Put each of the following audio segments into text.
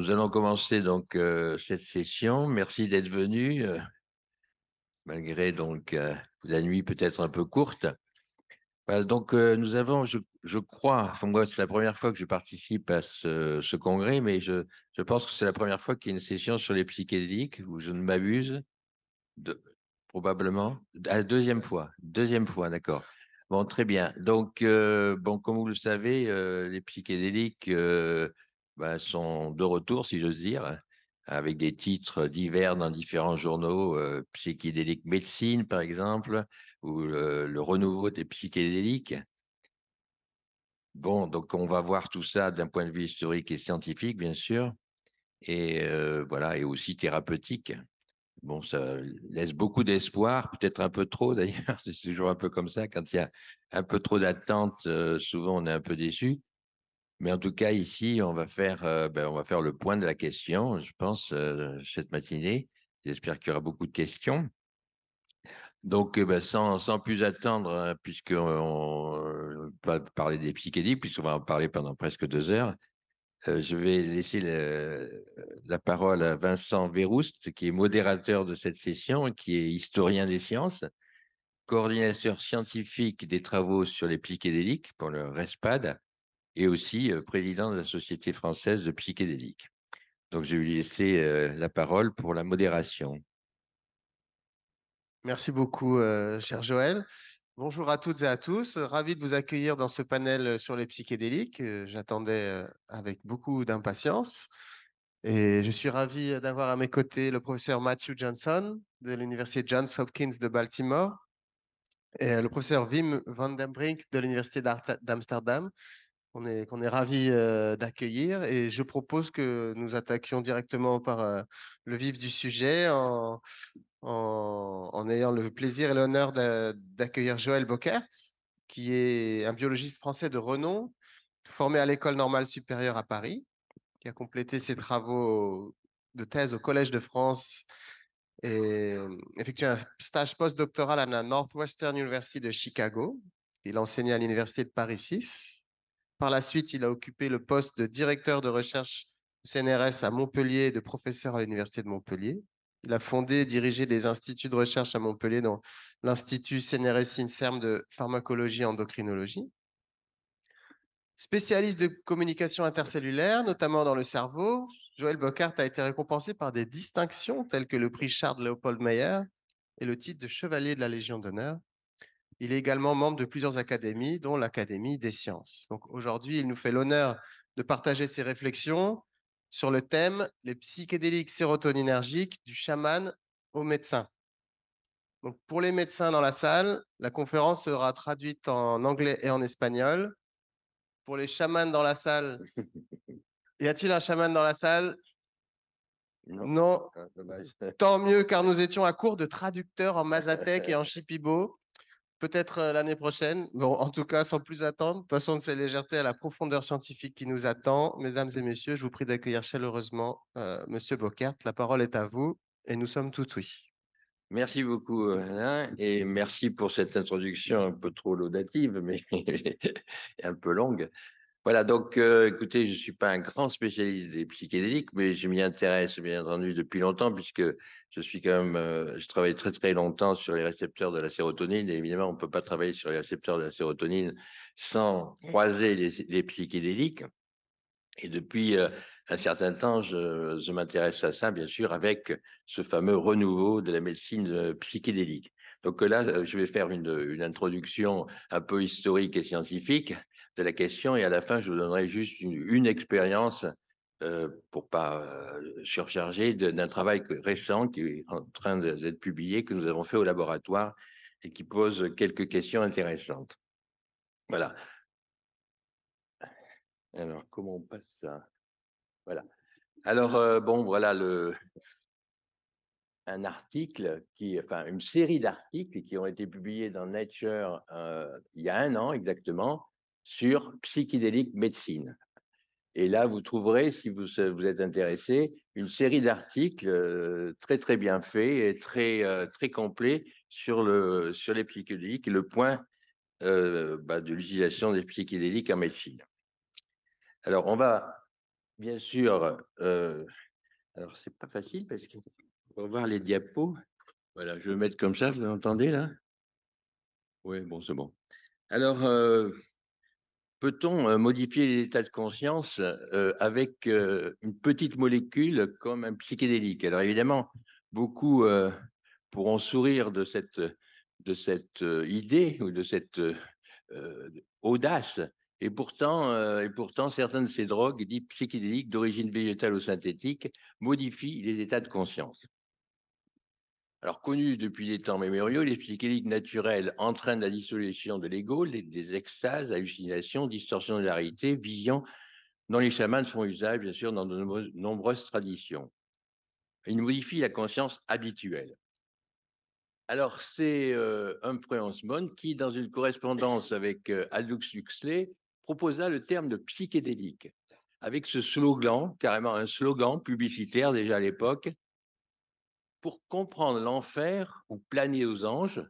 nous allons commencer donc euh, cette session. Merci d'être venu, euh, malgré donc euh, la nuit peut-être un peu courte. Voilà, donc nous avons, je, crois, enfin, moi c'est la première fois que je participe à ce, congrès, mais je, je pense que c'est la première fois qu'il y a une session sur les psychédéliques, ou je ne m'abuse, de, probablement. la deuxième fois, deuxième fois, d'accord. Bon, très bien. Donc, bon, comme vous le savez, les psychédéliques bah, sont de retour, si j'ose dire, avec des titres divers dans différents journaux, psychédélique médecine par exemple, ou le, renouveau des psychédéliques. Bon, donc on va voir tout ça d'un point de vue historique et scientifique, bien sûr, et voilà, et aussi thérapeutique. Bon, ça laisse beaucoup d'espoir, peut-être un peu trop d'ailleurs, c'est toujours un peu comme ça, quand il y a un peu trop d'attente, souvent on est un peu déçu. Mais en tout cas, ici, on va faire, euh, ben, on va faire le point de la question, je pense, euh, cette matinée. J'espère qu'il y aura beaucoup de questions. Donc, euh, ben, sans, plus attendre, hein, puisque puisqu'on va parler des psychédéliques, puisqu'on va en parler pendant presque deux heures, je vais laisser la parole à Vincent Véroust, qui est modérateur de cette session, qui est historien des sciences, coordinateur scientifique des travaux sur les psychédéliques pour le RESPAD, et aussi président de la Société française de Psychédéliques. Donc je vais lui laisser la parole pour la modération. Merci beaucoup, cher Joël. Bonjour à toutes et à tous. Ravi de vous accueillir dans ce panel sur les psychédéliques. J'attendais avec beaucoup d'impatience. Et je suis ravi d'avoir à mes côtés le professeur Matthew Johnson de l'Université Johns Hopkins de Baltimore et le professeur Wim van den Brink de l'Université d'Amsterdam qu'on est, qu'on est ravis d'accueillir. Et je propose que nous attaquions directement par le vif du sujet en, en, ayant le plaisir et l'honneur d'accueillir Joël Bocquert, qui est un biologiste français de renom, formé à l'École normale supérieure à Paris, qui a complété ses travaux de thèse au Collège de France et mmh, effectué un stage postdoctoral à la Northwestern University de Chicago. Il enseignait à l'Université de Paris 6 par la suite, il a occupé le poste de directeur de recherche CNRS à Montpellier et de professeur à l'Université de Montpellier. Il a fondé et dirigé des instituts de recherche à Montpellier, dont l'Institut CNRS-INSERM de pharmacologie et endocrinologie. Spécialiste de communication intercellulaire, notamment dans le cerveau, Joël Bocart a été récompensé par des distinctions telles que le prix Charles Léopold Meyer et le titre de Chevalier de la Légion d'honneur. Il est également membre de plusieurs académies, dont l'Académie des sciences. Donc aujourd'hui, il nous fait l'honneur de partager ses réflexions sur le thème les psychédéliques sérotoninergiques du chaman au médecin ». Donc pour les médecins dans la salle, la conférence sera traduite en anglais et en espagnol. Pour les chamans dans la salle, y a-t-il un chaman dans la salle non. Ah, Tant mieux, car nous étions à court de traducteurs en mazatec et en chipibo. Peut-être euh, l'année prochaine. Bon, en tout cas, sans plus attendre, passons de ces légèretés à la profondeur scientifique qui nous attend. Mesdames et messieurs, je vous prie d'accueillir chaleureusement euh, Monsieur La parole est à vous et nous sommes tout oui. Merci beaucoup, Alain, et merci pour cette introduction un peu trop laudative, mais un peu longue. Voilà, donc euh, écoutez, je ne suis pas un grand spécialiste des psychédéliques, mais je m'y intéresse bien entendu depuis longtemps, puisque je suis quand même, euh, je travaille très très longtemps sur les récepteurs de la sérotonine, et évidemment, on ne peut pas travailler sur les récepteurs de la sérotonine sans croiser les, psychédéliques. Et depuis euh, un certain temps, je, m'intéresse à ça, bien sûr, avec ce fameux renouveau de la médecine psychédélique. Donc là, je vais faire une introduction un peu historique et scientifique de la question. Et à la fin, je vous donnerai juste une, expérience, euh, pour pas euh, surcharger, d'un travail récent qui est en train d'être publié, que nous avons fait au laboratoire et qui pose quelques questions intéressantes. Voilà. Alors, comment on passe ça Voilà. Alors, euh, bon, voilà le, un article, qui, enfin une série d'articles qui ont été publiés dans Nature euh, il y a un an exactement, sur psychédélique médecine. Et là, vous trouverez, si vous, vous êtes intéressé, une série d'articles euh, très très bien faits et très euh, très complets sur le sur les psychédéliques et le point euh, bah, de l'utilisation des psychédéliques en médecine. Alors, on va bien sûr. Euh, alors, c'est pas facile parce qu'on va voir les diapos. Voilà, je vais mettre comme ça. Vous l'entendez là Oui, bon, c'est bon. Alors. Peut-on euh, modifier les états de conscience euh, avec euh, une petite molécule comme un psychédélique Alors évidemment, beaucoup pourront sourire de cette, idée ou de cette audace. Et pourtant, et pourtant, certaines de ces drogues dites psychédéliques d'origine végétale ou synthétique modifient les états de conscience. Alors, connus depuis des temps mémoriaux, les psychédéliques naturels entraînent la dissolution de l'ego, des extases, hallucinations, distorsions de la réalité, visions dont les chamans font usage, bien sûr, dans de nombreuses traditions. Ils modifient la conscience habituelle. Alors, c'est Humphrey euh, Osmond qui, dans une correspondance avec euh, Aldous Huxley, proposa le terme de psychédélique, avec ce slogan, carrément un slogan publicitaire déjà à l'époque, pour comprendre l'enfer ou planer aux anges,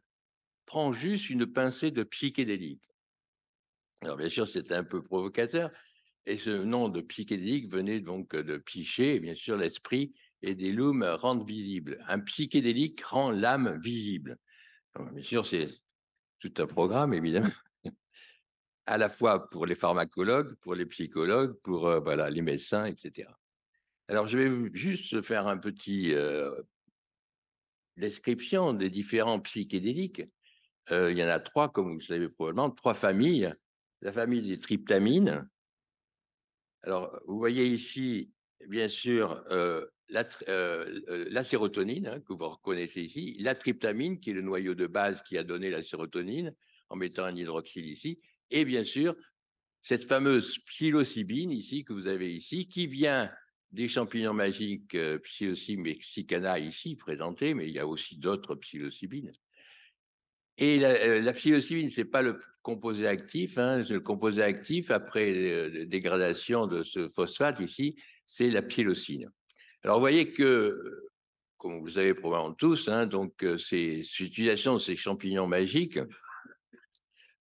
prends juste une pincée de psychédélique. Alors bien sûr, c'est un peu provocateur, et ce nom de psychédélique venait donc euh, de psyché, bien sûr l'esprit et des lumes rendent visible. Un psychédélique rend l'âme visible. bien sûr, c'est tout un programme, évidemment, à la fois pour les pharmacologues, pour les psychologues, pour euh, voilà, les médecins, etc. Alors, je vais juste faire un petit euh, description des différents psychédéliques. Euh, il y en a trois, comme vous le savez probablement, trois familles. La famille des tryptamines. Alors, vous voyez ici, bien sûr, euh, euh, la, sérotonine, hein, que vous reconnaissez ici, la tryptamine, qui est le noyau de base qui a donné la sérotonine, en mettant un hydroxyle ici, et bien sûr, cette fameuse psilocybine ici, que vous avez ici, qui vient des champignons magiques euh, Psilocybe mexicana ici présentés, mais il y a aussi d'autres psilocybines. Et la, euh, la psilocybine, c'est pas le composé actif. Hein. le composé actif, après euh, dégradation de ce phosphate ici, c'est la psilocine. Alors, vous voyez que, comme vous le savez probablement tous, hein, donc, ces utilisations de ces champignons magiques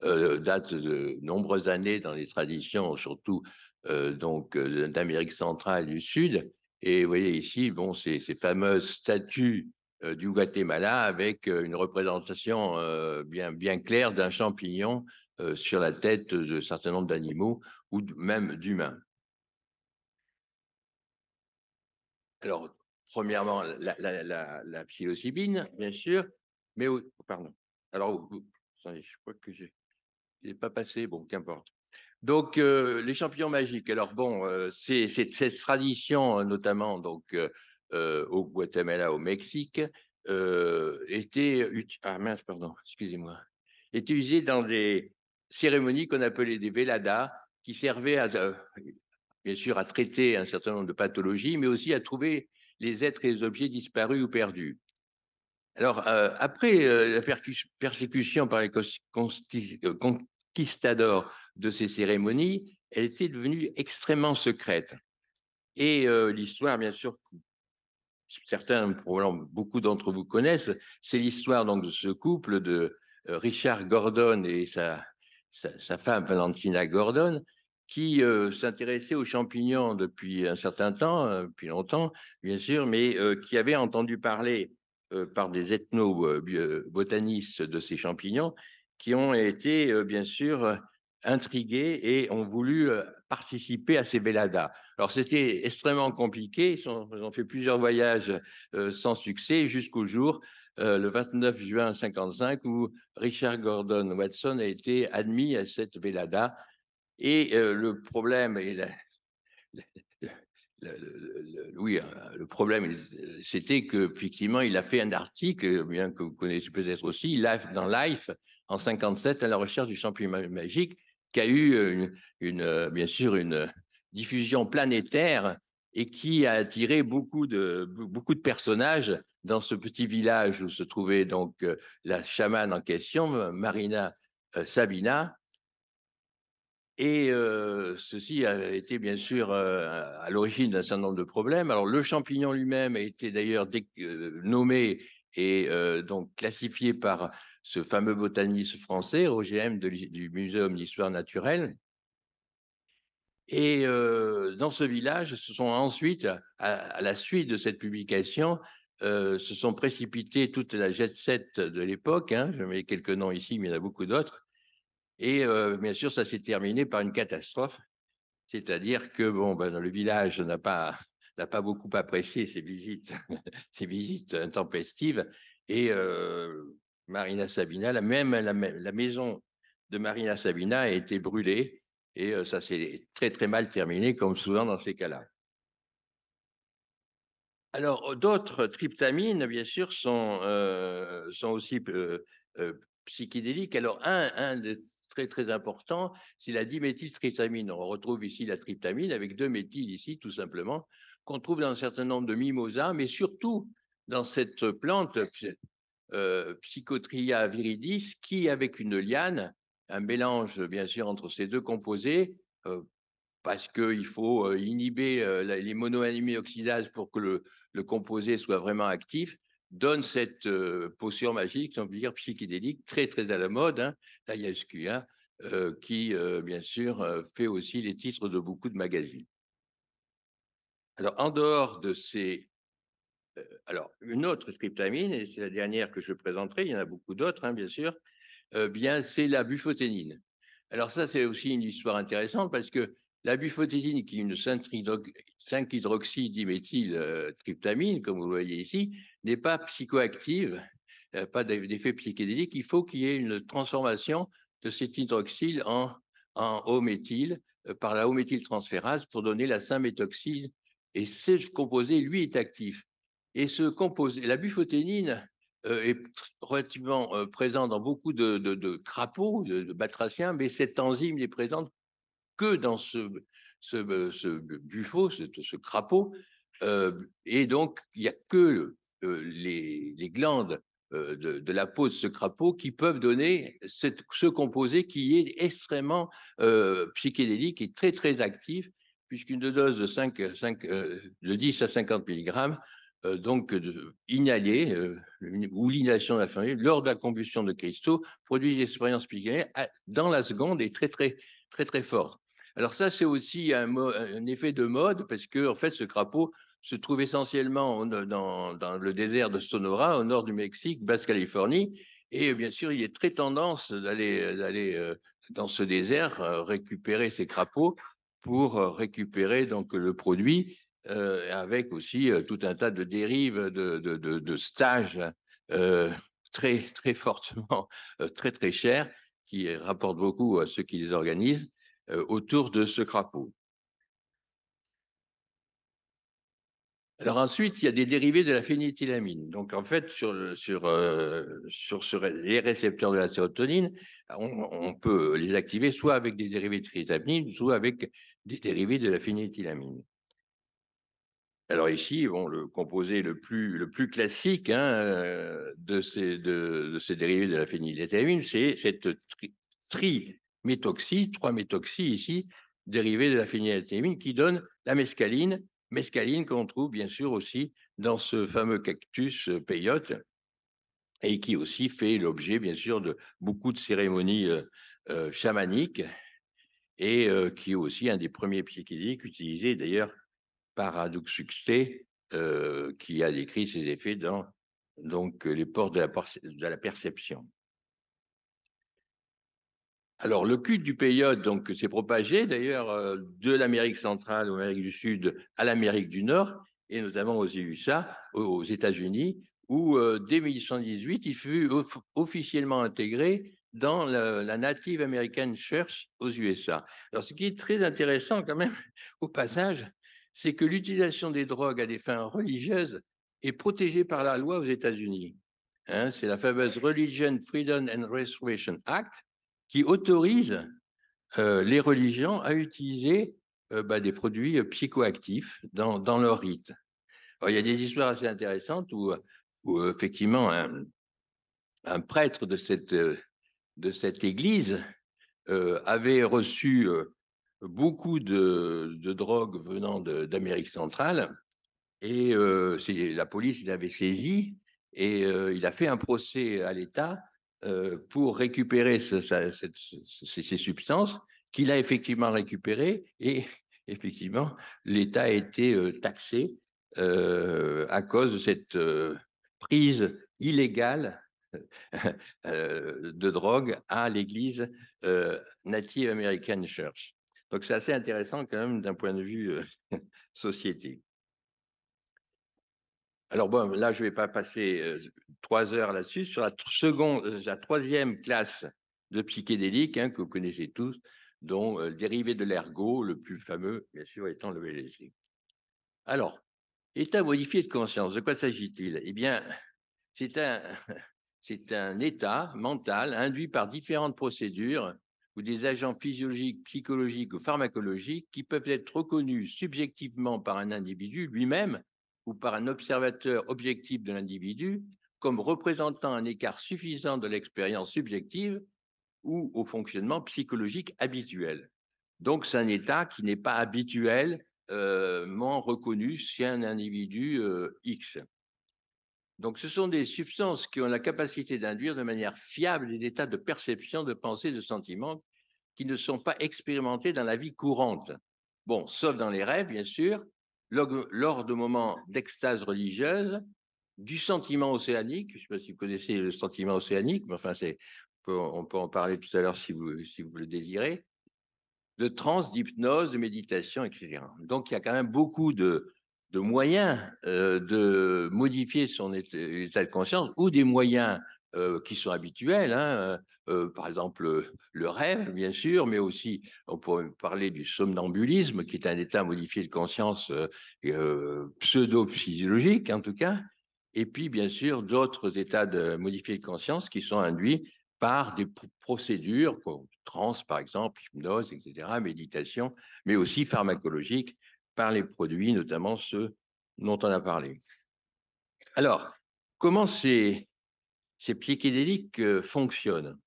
datent de nombreuses années dans les traditions, surtout euh, donc euh, d'Amérique centrale et du Sud. Et vous voyez ici, bon, ces, ces fameuses statues euh, du Guatemala avec une représentation bien, bien claire d'un champignon sur la tête de certain nombre d'animaux ou même d'humains. Alors, premièrement, la, la, psilocybine, bien sûr, mais pardon. Alors, je crois que j'ai, pas passé, bon, qu'importe. Donc, euh, les champignons magiques. Alors, bon, euh, c'est cette tradition, euh, notamment donc, au Guatemala, au Mexique, était, utilisée ah dans des cérémonies qu'on appelait des veladas, qui servaient, bien sûr, à traiter un certain nombre de pathologies, mais aussi à trouver les êtres et les objets disparus ou perdus. Alors, après la persécution par les de ces cérémonies, elle était devenue extrêmement secrète. Et euh, l'histoire, bien sûr, certains, probablement beaucoup d'entre vous connaissent, c'est l'histoire donc de ce couple de euh, Richard Gordon et sa, femme Valentina Gordon, qui euh, s'intéressait aux champignons depuis un certain temps, depuis longtemps, bien sûr, mais qui avait entendu parler par des ethno-botanistes de ces champignons qui ont été, bien sûr, intrigués et ont voulu participer à ces veladas. Alors c'était extrêmement compliqué, ils, ont fait plusieurs voyages sans succès jusqu'au jour, le 29 juin 55, où Richard Gordon Watson a été admis à cette velada. Et le problème oui, hein, le problème, euh, c'était que effectivement, il a fait un article, bien que vous connaissez peut-être aussi, Life dans Life, en 57 à la recherche du champignon magique, qui a eu une, bien sûr une diffusion planétaire et qui a attiré beaucoup de, beaucoup de personnages dans ce petit village où se trouvait donc la chamane en question, Marina Sabina. Et ceci a été bien sûr à l'origine d'un certain nombre de problèmes. Alors le champignon lui-même a été d'ailleurs nommé et donc classifié par ce fameux botaniste français, OGM du Muséum d'histoire naturelle. Et euh, dans ce village, se sont ensuite, à, la suite de cette publication, euh, se sont précipités toute la jet set de l'époque. Hein, je mets quelques noms ici, mais il y en a beaucoup d'autres. Et euh, bien sûr, ça s'est terminé par une catastrophe. C'est-à-dire que bon, ben, le village n'a pas, beaucoup apprécié ces visites, ces visites intempestives. Et Marina Sabina. La même la, maison de Marina Sabina a été brûlée et euh, ça s'est très très mal terminé, comme souvent dans ces cas-là. Alors euh, d'autres tryptamines, bien sûr, sont, euh, sont aussi psychédéliques. Alors un, un des très très important, c'est la diméthyltryptamine. On retrouve ici la tryptamine avec deux méthyles ici, tout simplement, qu'on trouve dans un certain nombre de mimosas, mais surtout dans cette plante euh, Psychotria viridis, qui, avec une liane, un mélange bien sûr entre ces deux composés, euh, parce qu'il faut euh, inhiber les les oxydases pour que le, composé soit vraiment actif, donne cette potion magique, sans on dire psychédélique, très très à la mode, hein, la qui bien sûr fait aussi les titres de beaucoup de magazines. Alors en dehors de ces euh, alors, une autre tryptamine, et c'est la dernière que je présenterai, il y en a beaucoup d'autres, hein, bien sûr, euh, bien, c'est la bufoténine. Alors ça, c'est aussi une histoire intéressante parce que la bufoténine, qui est une 5 tryptamine euh, comme vous le voyez ici, n'est pas psychoactive, pas d'effet psychédélique. Il faut qu'il y ait une transformation de cet hydroxyle en, en par la hométhyltransférase pour donner la 5-méthoxyde. Et ce composé, lui, est actif. Et ce composé, la bufoténine euh, est relativement euh, présente dans beaucoup de, crapauds, de, batraciens, mais cette enzyme n'est présente que dans ce, ce, euh, ce buffo, ce, ce crapaud. et donc, il n'y a que les, glandes de, la peau de ce crapaud qui peuvent donner ce composé qui est extrêmement psychédélique et très très actif, puisqu'une dose de, 5, 5, de 10 à 50 mg euh, donc inhaler euh, ou l'inhalation de la fumée lors de la combustion de cristaux produit d'expérience expériences ah, dans la seconde est très très très très forte. Alors ça c'est aussi un, effet de mode parce que en fait ce crapaud se trouve essentiellement dans, le désert de Sonora au nord du Mexique, Basse-Californie et bien sûr il est très tendance d'aller d'aller euh, dans ce désert récupérer ces crapauds pour récupérer donc le produit euh, avec aussi euh, tout un tas de dérives, de, stages euh, très, très fortement, très, très chers, qui rapportent beaucoup à ceux qui les organisent, autour de ce crapaud. Alors ensuite, il y a des dérivés de la phénéthylamine. Donc en fait, sur, les récepteurs de la sérotonine, on, peut les activer soit avec des dérivés de tritamine, soit avec des dérivés de la phénéthylamine. Alors ici, le composé le plus, le plus classique hein, euh, de, ces, de, ces dérivés de la phényléthamine, c'est cette tri, trois trois méthoxy ici, dérivé de la phényléthamine, qui donne la mescaline, mescaline qu'on trouve bien sûr aussi dans ce fameux cactus euh, peyote, et qui aussi fait l'objet bien sûr de beaucoup de cérémonies euh, chamaniques, et qui est aussi un des premiers psychédéliques utilisés d'ailleurs paradoxe succès qui a décrit ses effets dans donc, les portes de la, de la perception. Alors, le culte du peyote donc, s'est propagé d'ailleurs de l'Amérique centrale, au l'Amérique du Sud, à l'Amérique du Nord, et notamment aux USA, aux États-Unis, où dès 1818, il fut officiellement intégré dans la, la, Native American Church aux USA. Alors, ce qui est très intéressant quand même, au passage, c'est que l'utilisation des drogues à des fins religieuses est protégée par la loi aux États-Unis. Hein. c'est la fameuse Religion Freedom and Restoration Act qui autorise euh, les religions à utiliser euh, bah, des produits euh, psychoactifs dans, leur rite. il y a des histoires assez intéressantes où, effectivement un, prêtre de cette, de cette église avait reçu beaucoup de, drogues venant d'Amérique centrale. Et euh, la police l'avait saisi et euh, il a fait un procès à l'État euh, pour récupérer ces, substances qu'il a effectivement récupérées. Et effectivement, l'État a été taxé à cause de cette prise illégale de drogue à l'église native American church. Donc c'est assez intéressant quand même d'un point de vue société. Alors bon, mmh. là je ne vais pas passer trois heures là-dessus. Sur la, troisième classe de psychédéliques hein, que vous connaissez tous, dont le dérivé de l'ergot, le plus fameux bien sûr étant le LSD. Alors, état modifié de conscience, de quoi s'agit-il Eh bien, c'est un état mental induit par différentes procédures ou des agents physiologiques, psychologiques ou pharmacologiques qui peuvent être reconnus subjectivement par un individu lui-même ou par un observateur objectif de l'individu comme représentant un écart suffisant de l'expérience subjective ou au fonctionnement psychologique habituel. Donc c'est un état qui n'est pas habituellement euh, reconnu si un individu euh, X. Donc, ce sont des substances qui ont la capacité d'induire de manière fiable des états de perception, de pensée, de sentiment qui ne sont pas expérimentés dans la vie courante. Bon, sauf dans les rêves, bien sûr, lors, de moments d'extase religieuse, du sentiment océanique. Je ne sais pas si vous connaissez le sentiment océanique, mais enfin, c'est, on, peut, en parler tout à l'heure si vous, si vous le désirez. De trans, d'hypnose, de méditation, etc. Donc, il y a quand même beaucoup de, de moyens euh, de modifier son état de conscience ou des moyens euh, qui sont habituels, hein, euh, par exemple le rêve, bien sûr, mais aussi on pourrait parler du somnambulisme, qui est un état modifié de conscience pseudo-psychologique en tout cas, et puis bien sûr d'autres états de modifiés de conscience qui sont induits par des procédures, trans par exemple, hypnose, etc., méditation, mais aussi pharmacologique par les produits, notamment ceux dont on a parlé. Alors, comment ces, psychédéliques euh, fonctionnent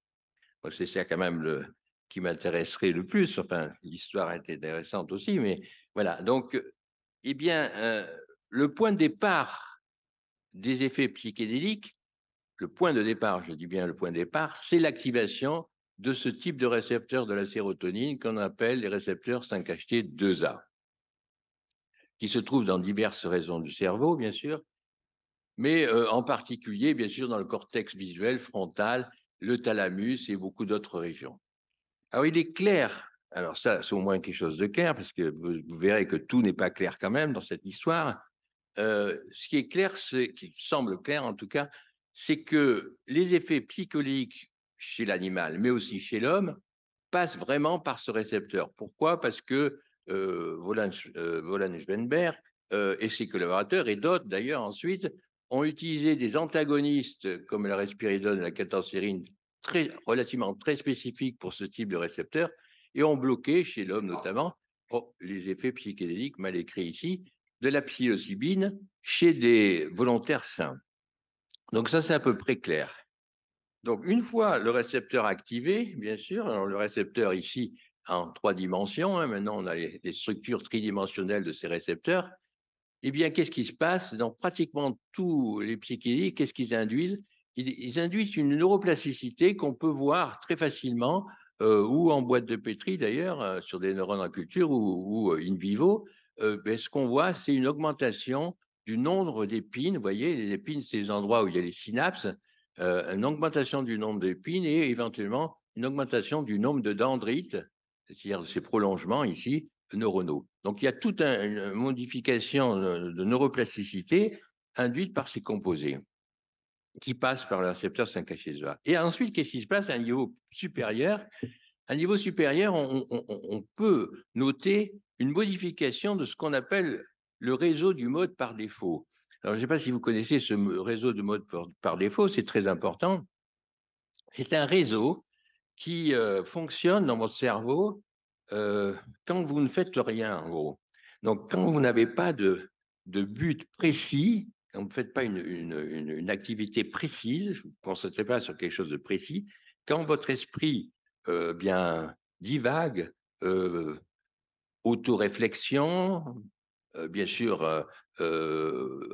C'est ça quand même le, qui m'intéresserait le plus. Enfin, l'histoire est intéressante aussi, mais voilà. Donc, euh, eh bien, euh, le point de départ des effets psychédéliques, le point de départ, je dis bien le point de départ, c'est l'activation de ce type de récepteur de la sérotonine qu'on appelle les récepteurs 5-HT2A qui se trouvent dans diverses raisons du cerveau, bien sûr, mais euh, en particulier, bien sûr, dans le cortex visuel frontal, le thalamus et beaucoup d'autres régions. Alors, il est clair, alors ça, c'est au moins quelque chose de clair, parce que vous, verrez que tout n'est pas clair quand même dans cette histoire. Euh, ce qui est clair, ce qui semble clair en tout cas, c'est que les effets psychologiques chez l'animal, mais aussi chez l'homme, passent vraiment par ce récepteur. Pourquoi Parce que euh, Volan-Schwenberg euh, euh, et ses collaborateurs, et d'autres d'ailleurs ensuite, ont utilisé des antagonistes comme la respiridone et la catansérine, très, relativement très spécifiques pour ce type de récepteur, et ont bloqué, chez l'homme ah. notamment, oh, les effets psychédéliques mal écrits ici, de la psilocybine chez des volontaires sains. Donc ça, c'est à peu près clair. Donc une fois le récepteur activé, bien sûr, le récepteur ici, en trois dimensions, hein, maintenant on a des structures tridimensionnelles de ces récepteurs, eh bien, qu'est-ce qui se passe Dans pratiquement tous les psychédéliques, qu'est-ce qu'ils induisent ils, induisent une neuroplasticité qu'on peut voir très facilement, euh, ou en boîte de pétri d'ailleurs, euh, sur des neurones en culture ou, euh, in vivo. ben, ce qu'on voit, c'est une augmentation du nombre d'épines. Vous voyez, les épines, c'est les endroits où il y a les synapses. une augmentation du nombre d'épines et éventuellement une augmentation du nombre de dendrites c'est-à-dire ces prolongements ici neuronaux. Donc il y a toute une euh, modification de neuroplasticité induite par ces composés qui passent par le récepteur 5 a Et ensuite, qu'est-ce qui se passe à un niveau supérieur À un niveau supérieur, on, peut noter une modification de ce qu'on appelle le réseau du mode par défaut. Alors, je ne sais pas si vous connaissez ce réseau de mode par défaut, c'est très important. C'est un réseau qui fonctionne dans votre cerveau quand vous ne faites rien, en gros. Donc, quand vous n'avez pas de, de, but précis, quand vous ne faites pas une, une, une, activité précise, vous ne concentrez pas sur quelque chose de précis, quand votre esprit euh, bien divague, autoréflexion, euh, bien sûr, euh, euh,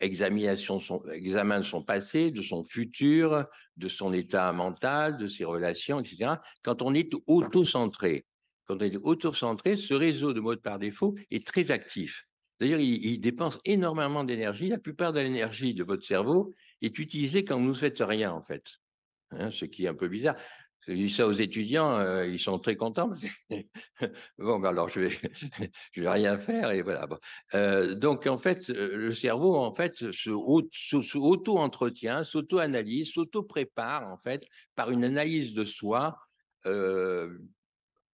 examination son, examen de son passé, de son futur, de son état mental, de ses relations, etc. Quand on est auto-centré, quand on est auto ce réseau de mode par défaut est très actif. D'ailleurs, il, il, dépense énormément d'énergie. La plupart de l'énergie de votre cerveau est utilisée quand vous ne faites rien, en fait. Hein, ce qui est un peu bizarre. J'ai dit ça aux étudiants, euh, ils sont très contents. bon, ben, alors je vais, vais rien faire et voilà. Euh, donc en fait, euh, le cerveau en fait se auto-entretient, s'auto-analyse, s'auto-prépare en fait par une analyse de soi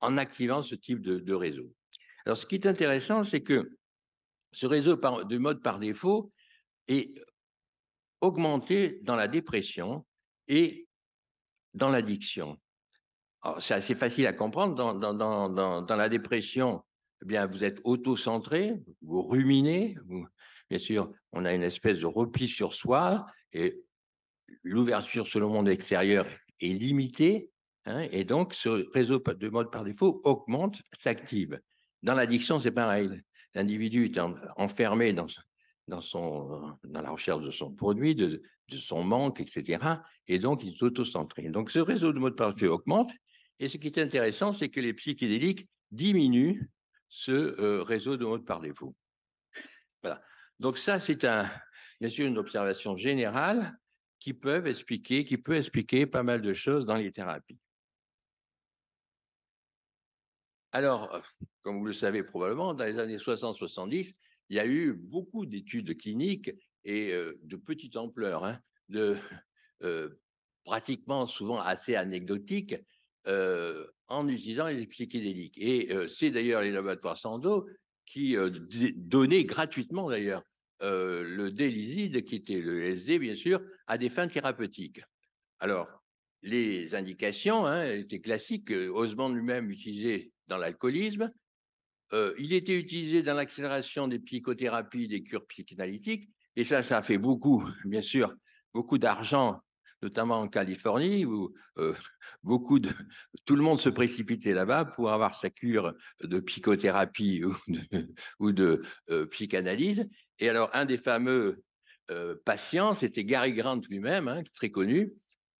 en activant ce type de, réseau. Alors ce qui est intéressant, c'est que ce réseau de mode par défaut est augmenté dans la dépression et dans l'addiction c'est assez facile à comprendre. Dans, la dépression, eh bien, vous êtes auto-centré, vous ruminez. bien sûr, on a une espèce de repli sur soi et l'ouverture sur le monde extérieur est limitée. Hein, et donc, ce réseau de mode par défaut augmente, s'active. Dans l'addiction, c'est pareil. L'individu est enfermé dans, la recherche de son produit, de, son manque, etc. Et donc, il est auto-centré. Donc, ce réseau de mode par défaut augmente et ce qui est intéressant, c'est que les psychédéliques diminuent ce euh, réseau de mots par défaut. Voilà. Donc ça, c'est bien sûr une observation générale qui expliquer, qui peut expliquer pas mal de choses dans les thérapies. Alors, comme vous le savez probablement, dans les années 60-70, il y a eu beaucoup d'études cliniques et euh, de petite ampleur, hein, de, euh, pratiquement souvent assez anecdotiques, en utilisant les psychédéliques. Et c'est d'ailleurs les laboratoires Sando qui donnaient gratuitement d'ailleurs le Délizide, qui était le LSD bien sûr, à des fins thérapeutiques. Alors, les indications hein, étaient classiques. Osmond lui-même utilisé dans l'alcoolisme. il était utilisé dans l'accélération des psychothérapies, des cures psychanalytiques, et ça, ça a fait beaucoup, bien sûr, beaucoup d'argent notamment en Californie, où euh, beaucoup de, tout le monde se précipitait là-bas pour avoir sa cure de psychothérapie ou de, euh, psychanalyse. Et alors, un des fameux euh, patients, c'était Gary Grant lui-même, hein, très connu,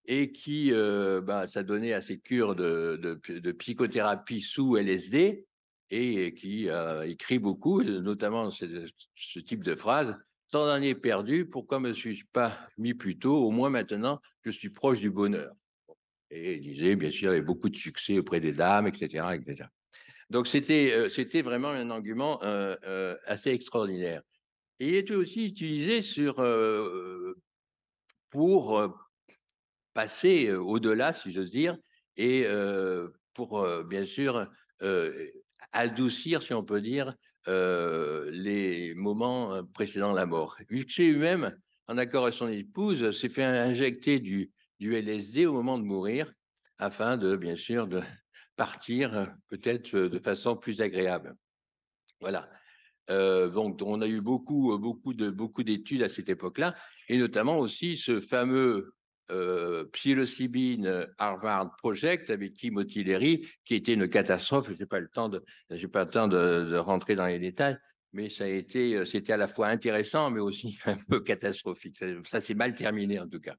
et qui s'adonnait ben, à ses cures de, psychothérapie sous LSD et qui a écrit beaucoup, notamment ce, ce type de phrase Tant d'années perdues, pourquoi me suis-je pas mis plus tôt Au moins maintenant, je suis proche du bonheur. Et il disait, bien sûr, il y avait beaucoup de succès auprès des dames, etc. Donc c'était euh, c'était vraiment un argument euh, euh, assez extraordinaire. Et il était aussi utilisé sur, pour passer au-delà, si j'ose dire, et pour, bien sûr, adoucir, si on peut dire, euh, les moments euh, précédant la mort. Huxley lui-même, en accord avec son épouse, s'est fait injecter du, LSD au moment de mourir, afin de, bien sûr, de partir euh, peut-être de façon plus agréable. Voilà. donc, on a eu beaucoup, beaucoup de beaucoup d'études à cette époque-là, et notamment aussi ce fameux euh, psilocybine euh, Harvard Project avec Timothy Leary, qui était une catastrophe. Je n'ai pas le temps de, j'ai pas le temps de, rentrer dans les détails, mais ça a été, euh, c'était à la fois intéressant, mais aussi un peu catastrophique. Ça, s'est mal terminé en tout cas.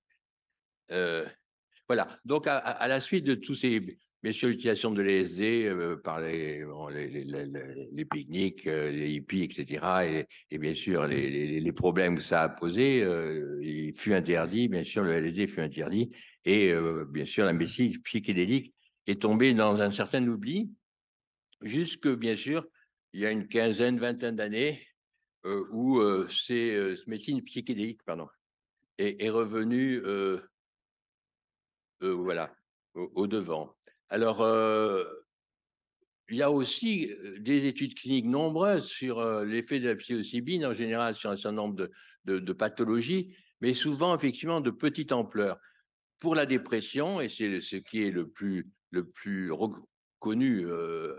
voilà. Donc à, la suite de tous ces Bien sûr, l'utilisation de l'ESD euh, par les, les, pique-niques, euh, les hippies, etc. Et, bien sûr, mmh. les, problèmes que ça a posé, euh, il fut interdit, bien sûr, le LSD fut interdit. Et bien sûr, la mmh. médecine psychédélique est tombée dans un certain oubli, jusque, bien sûr, il y a une quinzaine, vingtaine d'années, où cette médecine psychédélique est, revenue voilà, au devant. Alors, euh, il y a aussi euh, des études cliniques nombreuses sur euh, l'effet de la psilocybine, en général sur un certain nombre de, pathologies, mais souvent, effectivement, de petite ampleur. Pour la dépression, et c'est ce qui est le plus, le reconnu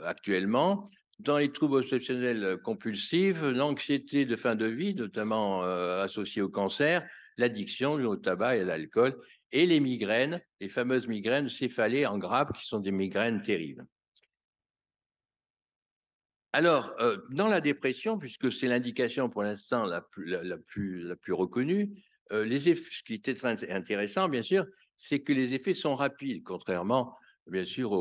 actuellement, dans les troubles obsessionnels euh, compulsifs, l'anxiété de fin de vie, notamment euh, associée au cancer, l'addiction au tabac et à l'alcool, et les migraines, les fameuses migraines céphalées en grappe, qui sont des migraines terribles. Alors, euh, dans la dépression, puisque c'est l'indication pour l'instant la, plus, reconnue, les effets, ce qui est très intéressant, bien sûr, c'est que les effets sont rapides, contrairement, bien sûr,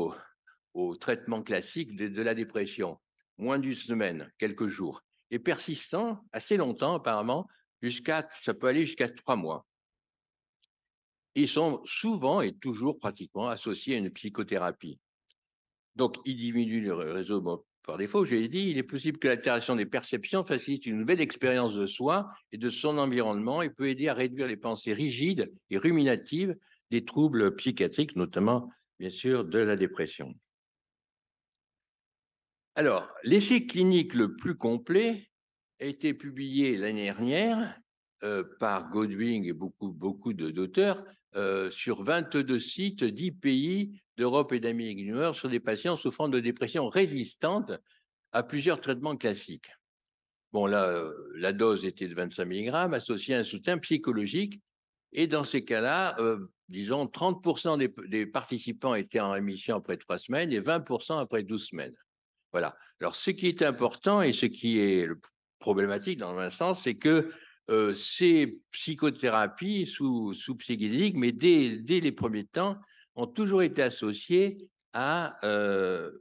au, traitement classique de, la dépression moins d'une semaine, quelques jours, et persistant assez longtemps apparemment, jusqu'à ça peut aller jusqu'à trois mois. Ils sont souvent et toujours pratiquement associés à une psychothérapie. Donc, ils diminuent le réseau par défaut. Je l'ai dit, il est possible que l'altération des perceptions facilite une nouvelle expérience de soi et de son environnement et peut aider à réduire les pensées rigides et ruminatives des troubles psychiatriques, notamment, bien sûr, de la dépression. Alors, l'essai clinique le plus complet a été publié l'année dernière euh, par Godwin et beaucoup, beaucoup d'auteurs euh, sur 22 sites, 10 pays d'Europe et d'Amérique du Nord sur des patients souffrant de dépression résistante à plusieurs traitements classiques. Bon, là, euh, la dose était de 25 mg associée à un soutien psychologique. Et dans ces cas-là, disons, 30% des, des, participants étaient en rémission après trois semaines et 20% après 12 semaines. Voilà. Alors, ce qui est important et ce qui est problématique dans un sens, c'est que euh, ces psychothérapies sous, psychédéliques, mais dès, les premiers temps, ont toujours été associées à euh,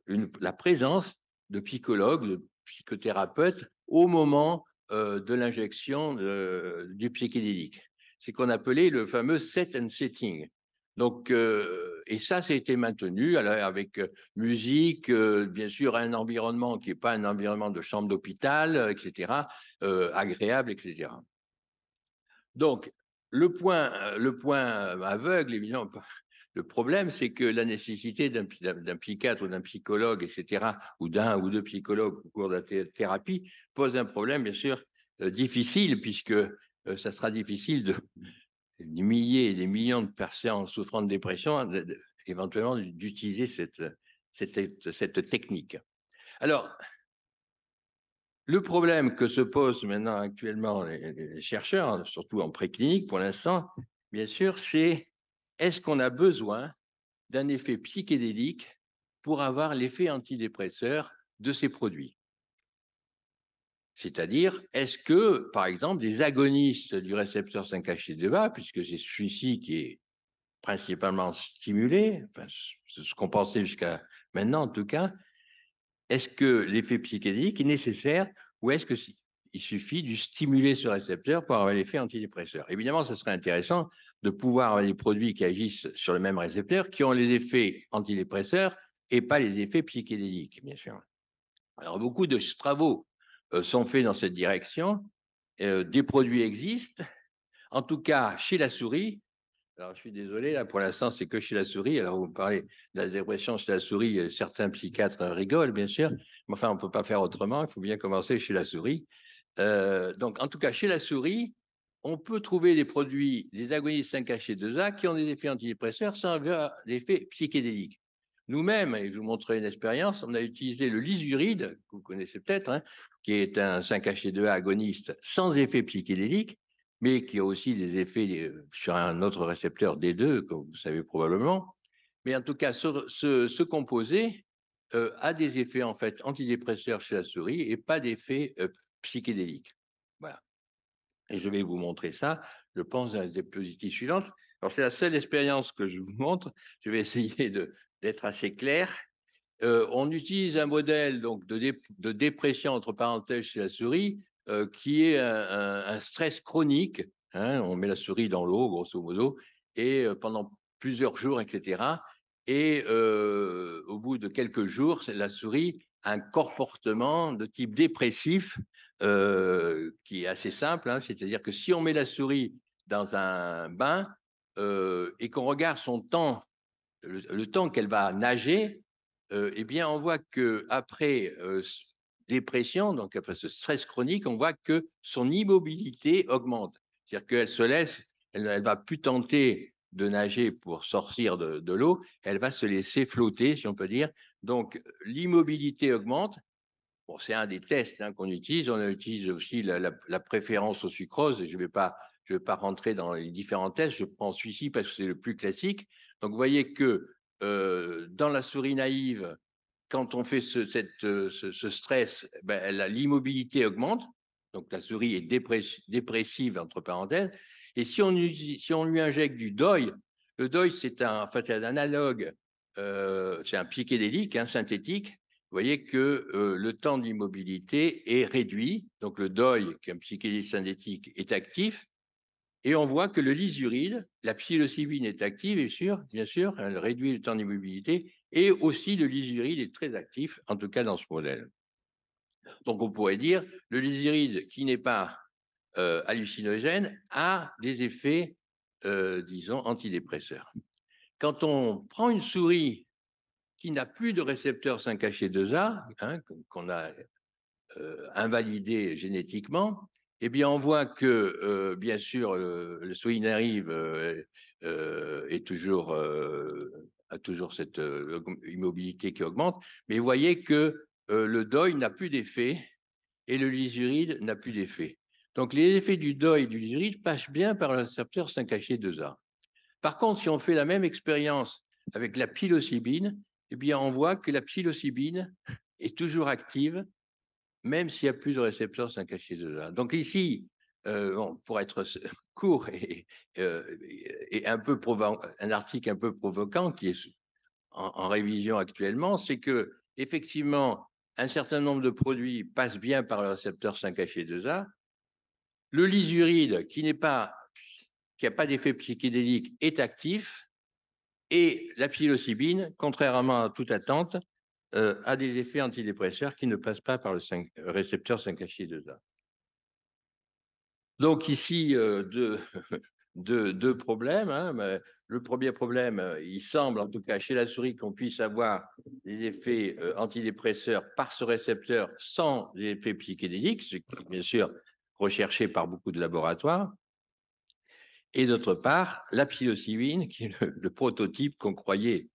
la présence de psychologues, de psychothérapeutes au moment euh, de l'injection du psychédélique. C'est qu'on appelait le fameux set and setting, donc, euh, et ça, c'était maintenu avec euh, musique, euh, bien sûr, un environnement qui n'est pas un environnement de chambre d'hôpital, etc., agréable, etc. Donc, le point, le point aveugle, évidemment, le problème, c'est que la nécessité d'un, d'un psychiatre ou d'un psychologue, etc., ou d'un ou deux psychologues au cours de la thérapie, pose un problème, bien sûr, difficile, puisque ça sera difficile de, des milliers et des millions de personnes souffrant de dépression, éventuellement d'utiliser euh, cette, cette, technique. Alors, le problème que se posent maintenant actuellement les chercheurs, surtout en préclinique pour l'instant, bien sûr, c'est est-ce qu'on a besoin d'un effet psychédélique pour avoir l'effet antidépresseur de ces produits c'est-à-dire, est-ce que, par exemple, des agonistes du récepteur 5-HT2A, puisque c'est celui-ci qui est principalement stimulé, ce qu'on pensait jusqu'à maintenant en tout cas, est-ce que l'effet psychédélique est nécessaire ou est-ce qu'il suffit de stimuler ce récepteur pour avoir l'effet antidépresseur Évidemment, ce serait intéressant de pouvoir avoir des produits qui agissent sur le même récepteur, qui ont les effets antidépresseurs et pas les effets psychédéliques, bien sûr. Alors, beaucoup de travaux euh, sont faits dans cette direction. Euh, des produits existent. En tout cas, chez la souris, alors je suis désolé, pour l'instant c'est que chez la souris. Alors vous parlez de la dépression chez la souris, euh, certains psychiatres rigolent bien sûr, mais enfin on ne peut pas faire autrement, il faut bien commencer chez la souris. donc en tout cas chez la souris, on peut trouver des produits, des agonistes 5 et 2 a qui ont des effets antidépresseurs sans avoir d'effet psychédélique. Nous-mêmes, et je vous montrerai une expérience, on a utilisé le lisuride, que vous connaissez peut-être, hein, qui est un 5-HT2A agoniste sans effet psychédélique, mais qui a aussi des effets euh, sur un autre récepteur D2, comme vous savez probablement. Mais en tout cas, ce, composé euh, a des effets en fait antidépresseurs chez la souris et pas d'effet euh, psychédélique. Voilà. Et je vais vous montrer ça, je pense, à la diapositive suivante. Alors, c'est la seule expérience que je vous montre. Je vais essayer d'être assez clair on utilise un modèle donc, de, dépression, entre parenthèses, chez la souris, qui est un, stress chronique. Hein, on met la souris dans l'eau, grosso modo, et pendant plusieurs jours, etc. Et au bout de quelques jours, la souris a un comportement de type dépressif qui est assez simple. Hein, c'est-à-dire que si on met la souris dans un bain et qu'on regarde son temps, le temps qu'elle va nager, euh, eh bien, on voit que après euh, dépression, donc après ce stress chronique, on voit que son immobilité augmente. C'est-à-dire qu'elle se laisse, elle ne va plus tenter de nager pour sortir de, l'eau, elle va se laisser flotter, si on peut dire. Donc l'immobilité augmente. Bon, c'est un des tests hein, qu'on utilise. On utilise aussi la, préférence au sucrose. je ne vais pas, je vais pas rentrer dans les différents tests. Je prends celui-ci parce que c'est le plus classique. Donc vous voyez que euh, dans la souris naïve, quand on fait ce, cette, euh, ce, stress, eh ben, l'immobilité augmente. Donc la souris est dépressive, entre parenthèses. Et si on, si on lui injecte du deuil, le deuil, c'est un, analogue, euh, c'est un psychédélique hein, synthétique. Vous voyez que le temps d'immobilité est réduit. Donc le deuil, qui est un psychédélique synthétique, est actif. Et on voit que le lisuride, la psilocybine est active, et sûr, bien sûr, elle réduit le temps d'immobilité, et aussi le lisuride est très actif, en tout cas dans ce modèle. Donc on pourrait dire, le lisuride qui n'est pas euh, hallucinogène a des effets, euh, disons, antidépresseurs. Quand on prend une souris qui n'a plus de récepteur 5HT2A, hein, qu'on a euh, invalidé génétiquement, eh bien, on voit que, euh, bien sûr, euh, le soin arrive euh, et toujours, a toujours cette immobilité qui augmente, mais vous voyez que le deuil n'a plus d'effet et le lisuride n'a plus d'effet. Donc, les effets du deuil et du lisuride passent bien par l'inserteur 5-HT2A. Par contre, si on fait la même expérience avec la psilocybine, eh bien, on voit que la psilocybine est toujours active même s'il y a plus de récepteurs 5 HT2A. Donc ici, euh, pour être court euh, et, un peu un article un peu provocant qui est en, révision actuellement, c'est que effectivement un certain nombre de produits passent bien par le récepteur 5-HT2A. Le lisuride, qui n'est pas qui n'a pas d'effet psychédélique, est actif. Et la psilocybine, contrairement à toute attente, euh, a des effets antidépresseurs qui ne passent pas par le euh, récepteur 5-HT2A. Donc ici, euh, deux, problèmes. Hein, le premier problème, il semble en tout cas chez la souris qu'on puisse avoir des effets antidépresseurs par ce récepteur sans effets psychédéliques, ce qui est bien sûr recherché par beaucoup de laboratoires. Et d'autre part, la psilocybine, qui est le prototype qu'on croyait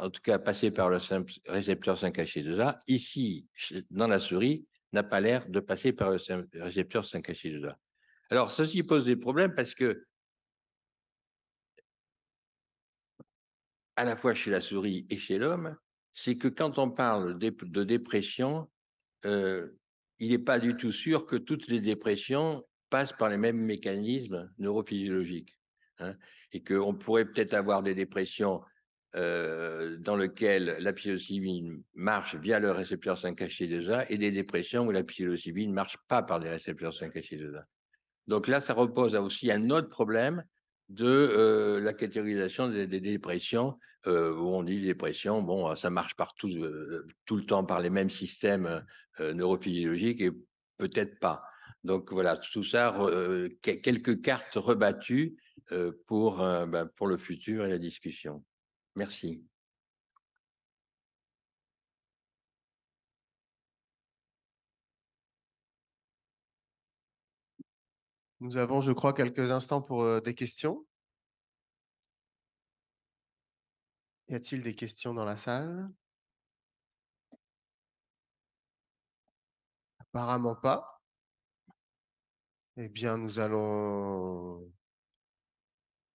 en tout cas passer par le récepteur 5HT2A, ici, dans la souris, n'a pas l'air de passer par le récepteur 5HT2A. Alors, ceci pose des problèmes parce que, à la fois chez la souris et chez l'homme, c'est que quand on parle de dépression, euh, il n'est pas du tout sûr que toutes les dépressions passent par les mêmes mécanismes neurophysiologiques. Hein, et qu'on pourrait peut-être avoir des dépressions euh, dans lequel la psilocybine marche via le récepteur 5-HT2A et des dépressions où la psilocybine ne marche pas par des récepteurs 5-HT2A. Donc là, ça repose à aussi un autre problème de euh, la catégorisation des, dépressions, euh, où on dit dépression, bon, ça marche partout, tout le temps par les mêmes systèmes neurophysiologiques et peut-être pas. Donc voilà, tout ça, quelques cartes rebattues pour, ben, pour le futur et la discussion. Merci. Nous avons, je crois, quelques instants pour euh, des questions. Y a-t-il des questions dans la salle Apparemment pas. Eh bien, nous allons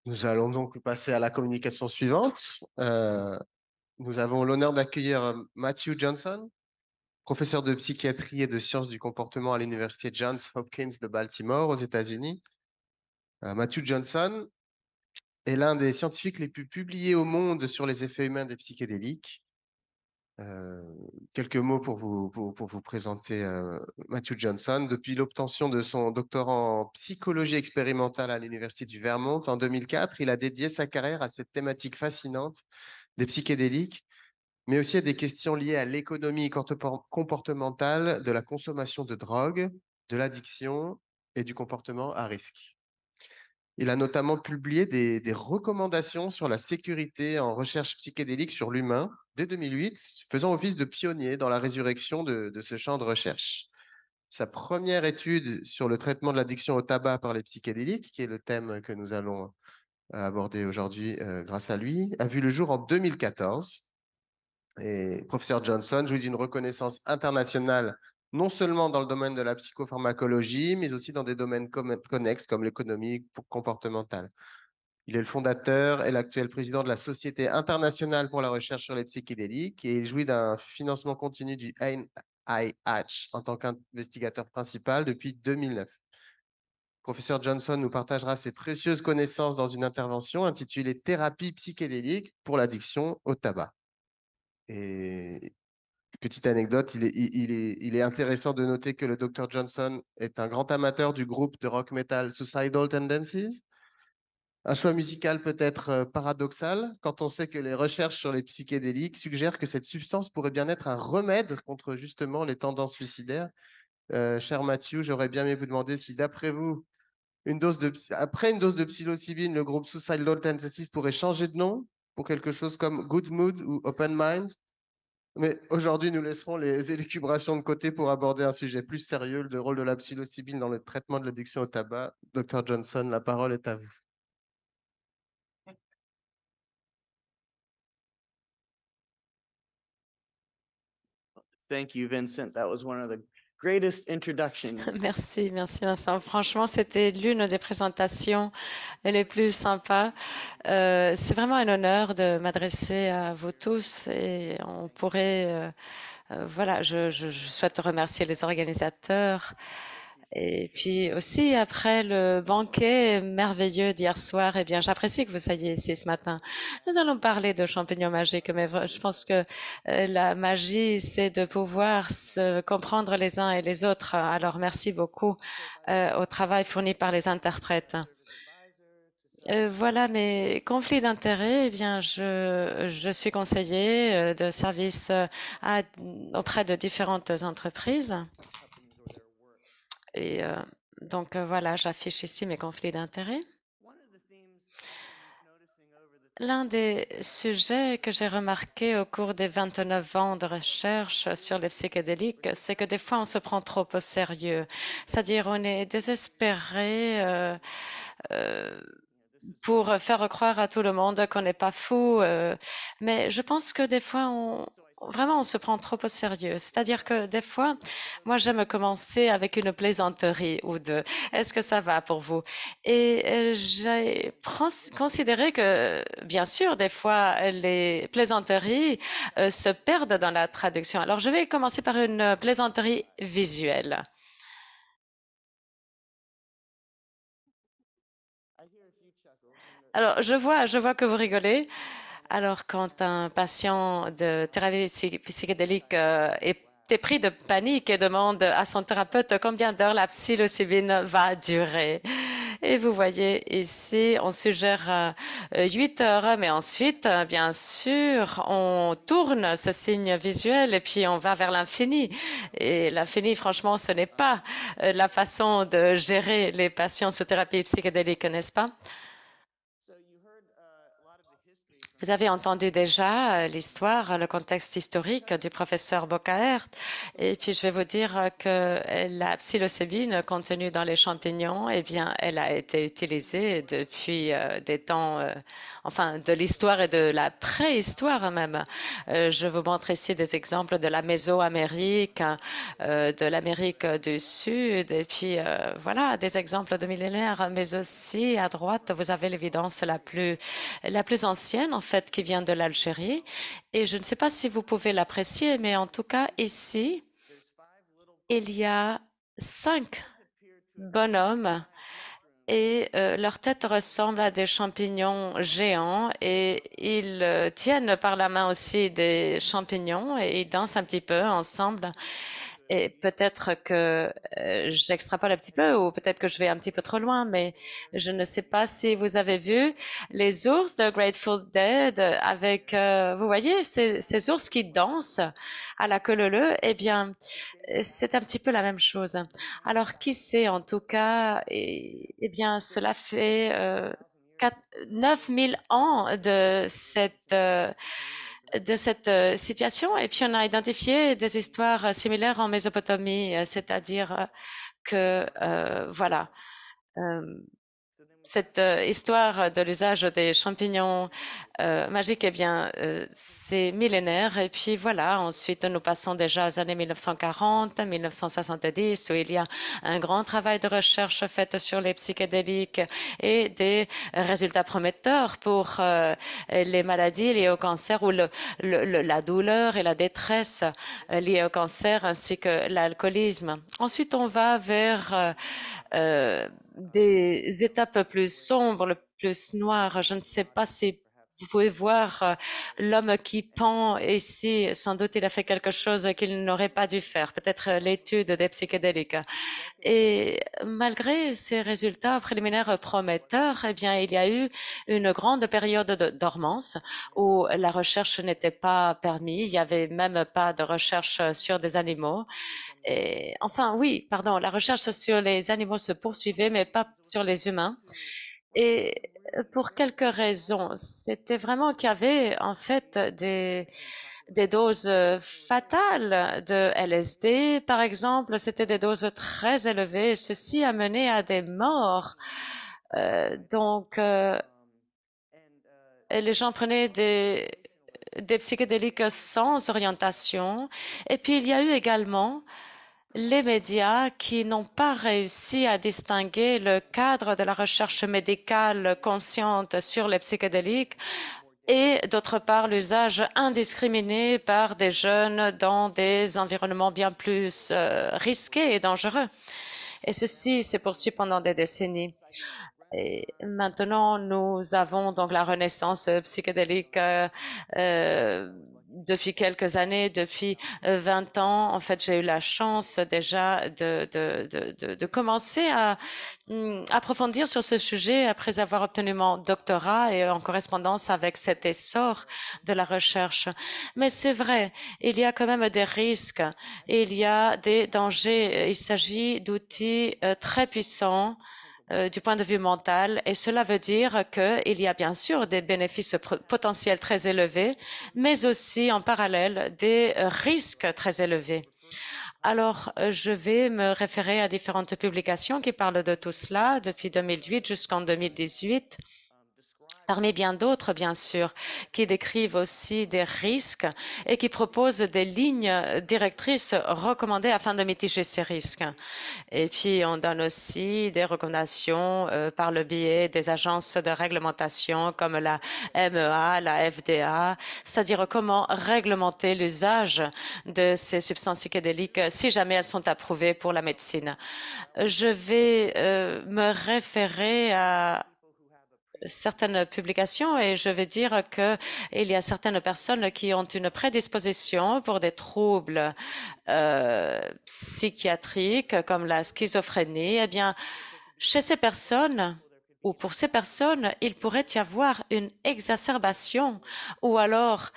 nous allons donc passer à la communication suivante. Mmh. Euh, nous avons l'honneur d'accueillir euh, Matthew Johnson, professeur de psychiatrie et de sciences du comportement à l'université Johns Hopkins de Baltimore aux États-Unis. Euh, Matthew Johnson est l'un des scientifiques les plus publiés au monde sur les effets humains des psychédéliques. Euh, quelques mots pour vous, pour, vous présenter euh, Matthew Johnson. Depuis l'obtention de son doctorat en psychologie expérimentale à l'Université du Vermont en 2004, il a dédié sa carrière à cette thématique fascinante des psychédéliques, mais aussi à des questions liées à l'économie comportementale, de la consommation de drogue, de l'addiction et du comportement à risque. Il a notamment publié des, recommandations sur la sécurité en recherche psychédélique sur l'humain dès 2008, faisant office de pionnier dans la résurrection de, ce champ de recherche. Sa première étude sur le traitement de l'addiction au tabac par les psychédéliques, qui est le thème que nous allons euh, aborder aujourd'hui euh, grâce à lui, a vu le jour en 2014. Et professeur Johnson jouit d'une reconnaissance internationale non seulement dans le domaine de la psychopharmacologie, mais aussi dans des domaines connexes comme l'économie comportementale. Il est le fondateur et l'actuel président de la Société internationale pour la recherche sur les psychédéliques et il jouit d'un financement continu du NIH en tant qu'investigateur principal depuis 2009. Professeur Johnson nous partagera ses précieuses connaissances dans une intervention intitulée Thérapie psychédélique pour l'addiction au tabac. Et Petite anecdote, il est, intéressant de noter que le Dr Johnson est un grand amateur du groupe de rock metal Suicidal Tendencies. Un choix musical peut-être euh, paradoxal quand on sait que les recherches sur les psychédéliques suggèrent que cette substance pourrait bien être un remède contre justement les tendances suicidaires. Euh, cher Mathieu, j'aurais bien aimé vous demander si d'après vous, une dose de, après une dose de psilocybine, le groupe Suicidal Tendencies pourrait changer de nom pour quelque chose comme Good Mood ou Open Mind mais aujourd'hui, nous laisserons les élucubrations de côté pour aborder un sujet plus sérieux, le rôle de la psilocybine dans le traitement de l'addiction au tabac. Docteur Johnson, la parole est à vous. Thank Vincent. Merci, merci Vincent. Franchement, c'était l'une des présentations les plus sympas. Euh, c'est vraiment un honneur de m'adresser à vous tous et on pourrait, euh, euh, voilà, je, souhaite remercier les organisateurs. Et puis aussi après le banquet merveilleux d'hier soir, eh bien j'apprécie que vous soyez ici ce matin. Nous allons parler de champignons magiques, mais je pense que euh, la magie, c'est de pouvoir se comprendre les uns et les autres. Alors merci beaucoup euh, au travail fourni par les interprètes. Euh, voilà mes conflits d'intérêts. Eh bien, je, suis conseiller de service auprès de différentes entreprises. Et euh, donc euh, voilà, j'affiche ici mes conflits d'intérêts. L'un des sujets que j'ai remarqué au cours des 29 ans de recherche sur les psychédéliques, c'est que des fois on se prend trop au sérieux. C'est-à-dire on est désespéré euh, pour faire croire à tout le monde qu'on n'est pas fou. mais je pense que des fois on, vraiment, on se prend trop au sérieux. C'est-à-dire que des fois, moi, j'aime commencer avec une plaisanterie ou deux. Est-ce que ça va pour vous Et euh, j'ai considéré que, bien sûr, des fois, les plaisanteries euh, se perdent dans la traduction. Alors, je vais commencer par une plaisanterie visuelle. Alors, je vois, je vois que vous rigolez. Alors, quand un patient de thérapie psychédélique euh, est pris de panique et demande à son thérapeute combien d'heures la psilocybine va durer. Et vous voyez ici, on suggère 8 euh, heures, mais ensuite, euh, bien sûr, on tourne ce signe visuel et puis on va vers l'infini. Et l'infini, franchement, ce n'est pas la façon de gérer les patients sous thérapie psychédélique, n'est-ce pas? Vous avez entendu déjà euh, l'histoire, le contexte historique du professeur Bocaert. Et puis, je vais vous dire que la psilocybine contenue dans les champignons, eh bien, elle a été utilisée depuis euh, des temps, euh, enfin, de l'histoire et de la préhistoire même. je vous montre ici des exemples de la Mésoamérique, de l'Amérique du Sud, et puis, voilà, des exemples de millénaires. Mais aussi, à droite, vous avez l'évidence la plus, la plus ancienne, fait qui vient de l'Algérie et je ne sais pas si vous pouvez l'apprécier, mais en tout cas ici, il y a cinq bonhommes et euh, leur tête ressemble à des champignons géants et ils euh, tiennent par la main aussi des champignons et ils dansent un petit peu ensemble. Et peut-être que euh, j'extrapole un petit peu ou peut-être que je vais un petit peu trop loin, mais je ne sais pas si vous avez vu les ours de Grateful Dead avec, euh, vous voyez, ces, ours qui dansent à la queue leu eh bien, c'est un petit peu la même chose. Alors, qui sait, en tout cas, eh, bien, cela fait euh, 9000 ans de cette... Euh, de cette euh, situation. Et puis, on a identifié des histoires euh, similaires en Mésopotamie, euh, c'est-à-dire que, voilà, cette histoire de l'usage des champignons euh, magique, eh bien, euh, c'est millénaire. Et puis voilà, ensuite, nous passons déjà aux années 1940, 1970, où il y a un grand travail de recherche fait sur les psychédéliques et des résultats prometteurs pour euh, les maladies liées au cancer ou le, la douleur et la détresse liées au cancer ainsi que l'alcoolisme. Ensuite, on va vers des étapes plus sombres, plus noires. Je ne sais pas si vous pouvez voir euh, l'homme qui pend ici, sans doute il a fait quelque chose qu'il n'aurait pas dû faire, peut-être euh, l'étude des psychédéliques. Et malgré ces résultats préliminaires prometteurs, eh bien, il y a eu une grande période de dormance où la recherche n'était pas permise, il n'y avait même pas de recherche sur des animaux. Et, enfin, oui, pardon, la recherche sur les animaux se poursuivait, mais pas sur les humains. Et euh, pour quelques raisons. C'était vraiment qu'il y avait en fait des, des doses euh, fatales de LSD, par exemple. C'était des doses très élevées. Ceci a mené à des morts. Euh, donc, euh, les gens prenaient des, des psychédéliques sans orientation. Et puis, il y a eu également les médias qui n'ont pas réussi à distinguer le cadre de la recherche médicale consciente sur les psychédéliques et d'autre part l'usage indiscriminé par des jeunes dans des environnements bien plus euh, risqués et dangereux. Et ceci s'est poursuivi pendant des décennies. Et maintenant, nous avons donc la renaissance psychédélique euh, euh, depuis quelques années, depuis 20 euh, ans, en fait, j'ai eu la chance déjà de, de, de, de, commencer à mm, approfondir sur ce sujet après avoir obtenu mon doctorat et en correspondance avec cet essor de la recherche. Mais c'est vrai, il y a quand même des risques, il y a des dangers. Il s'agit d'outils euh, très puissants euh, du point de vue mental et cela veut dire qu'il y a bien sûr des bénéfices potentiels très élevés, mais aussi en parallèle des euh, risques très élevés. Alors, euh, je vais me référer à différentes publications qui parlent de tout cela depuis 2008 jusqu'en 2018 parmi bien d'autres, bien sûr, qui décrivent aussi des risques et qui proposent des lignes directrices recommandées afin de mitiger ces risques. Et puis, on donne aussi des recommandations euh, par le biais des agences de réglementation comme la MEA, la FDA, c'est-à-dire comment réglementer l'usage de ces substances psychédéliques si jamais elles sont approuvées pour la médecine. Je vais euh, me référer à certaines publications et je vais dire que il y a certaines personnes qui ont une prédisposition pour des troubles euh, psychiatriques comme la schizophrénie. Eh bien, chez ces personnes ou pour ces personnes, il pourrait y avoir une exacerbation ou alors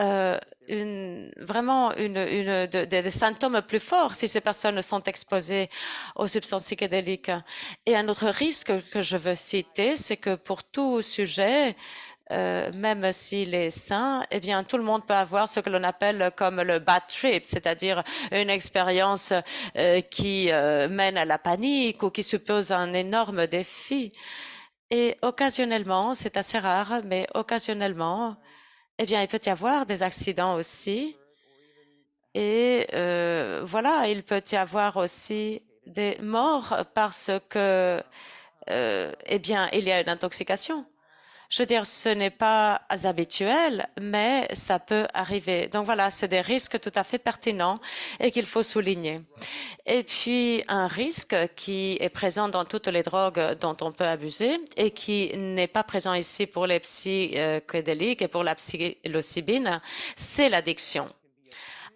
euh, une, vraiment une, une des symptômes plus forts si ces personnes sont exposées aux substances psychédéliques. Et un autre risque que je veux citer, c'est que pour tout sujet, euh, même s'il est sain, eh bien, tout le monde peut avoir ce que l'on appelle comme le bad trip, c'est-à-dire une expérience euh, qui euh, mène à la panique ou qui suppose un énorme défi. Et occasionnellement, c'est assez rare, mais occasionnellement, eh bien, il peut y avoir des accidents aussi. Et euh, voilà, il peut y avoir aussi des morts parce que, euh, eh bien, il y a une intoxication. Je veux dire, ce n'est pas habituel, mais ça peut arriver. Donc voilà, c'est des risques tout à fait pertinents et qu'il faut souligner. Et puis, un risque qui est présent dans toutes les drogues dont on peut abuser et qui n'est pas présent ici pour les psychédéliques et pour la psilocybine, c'est l'addiction.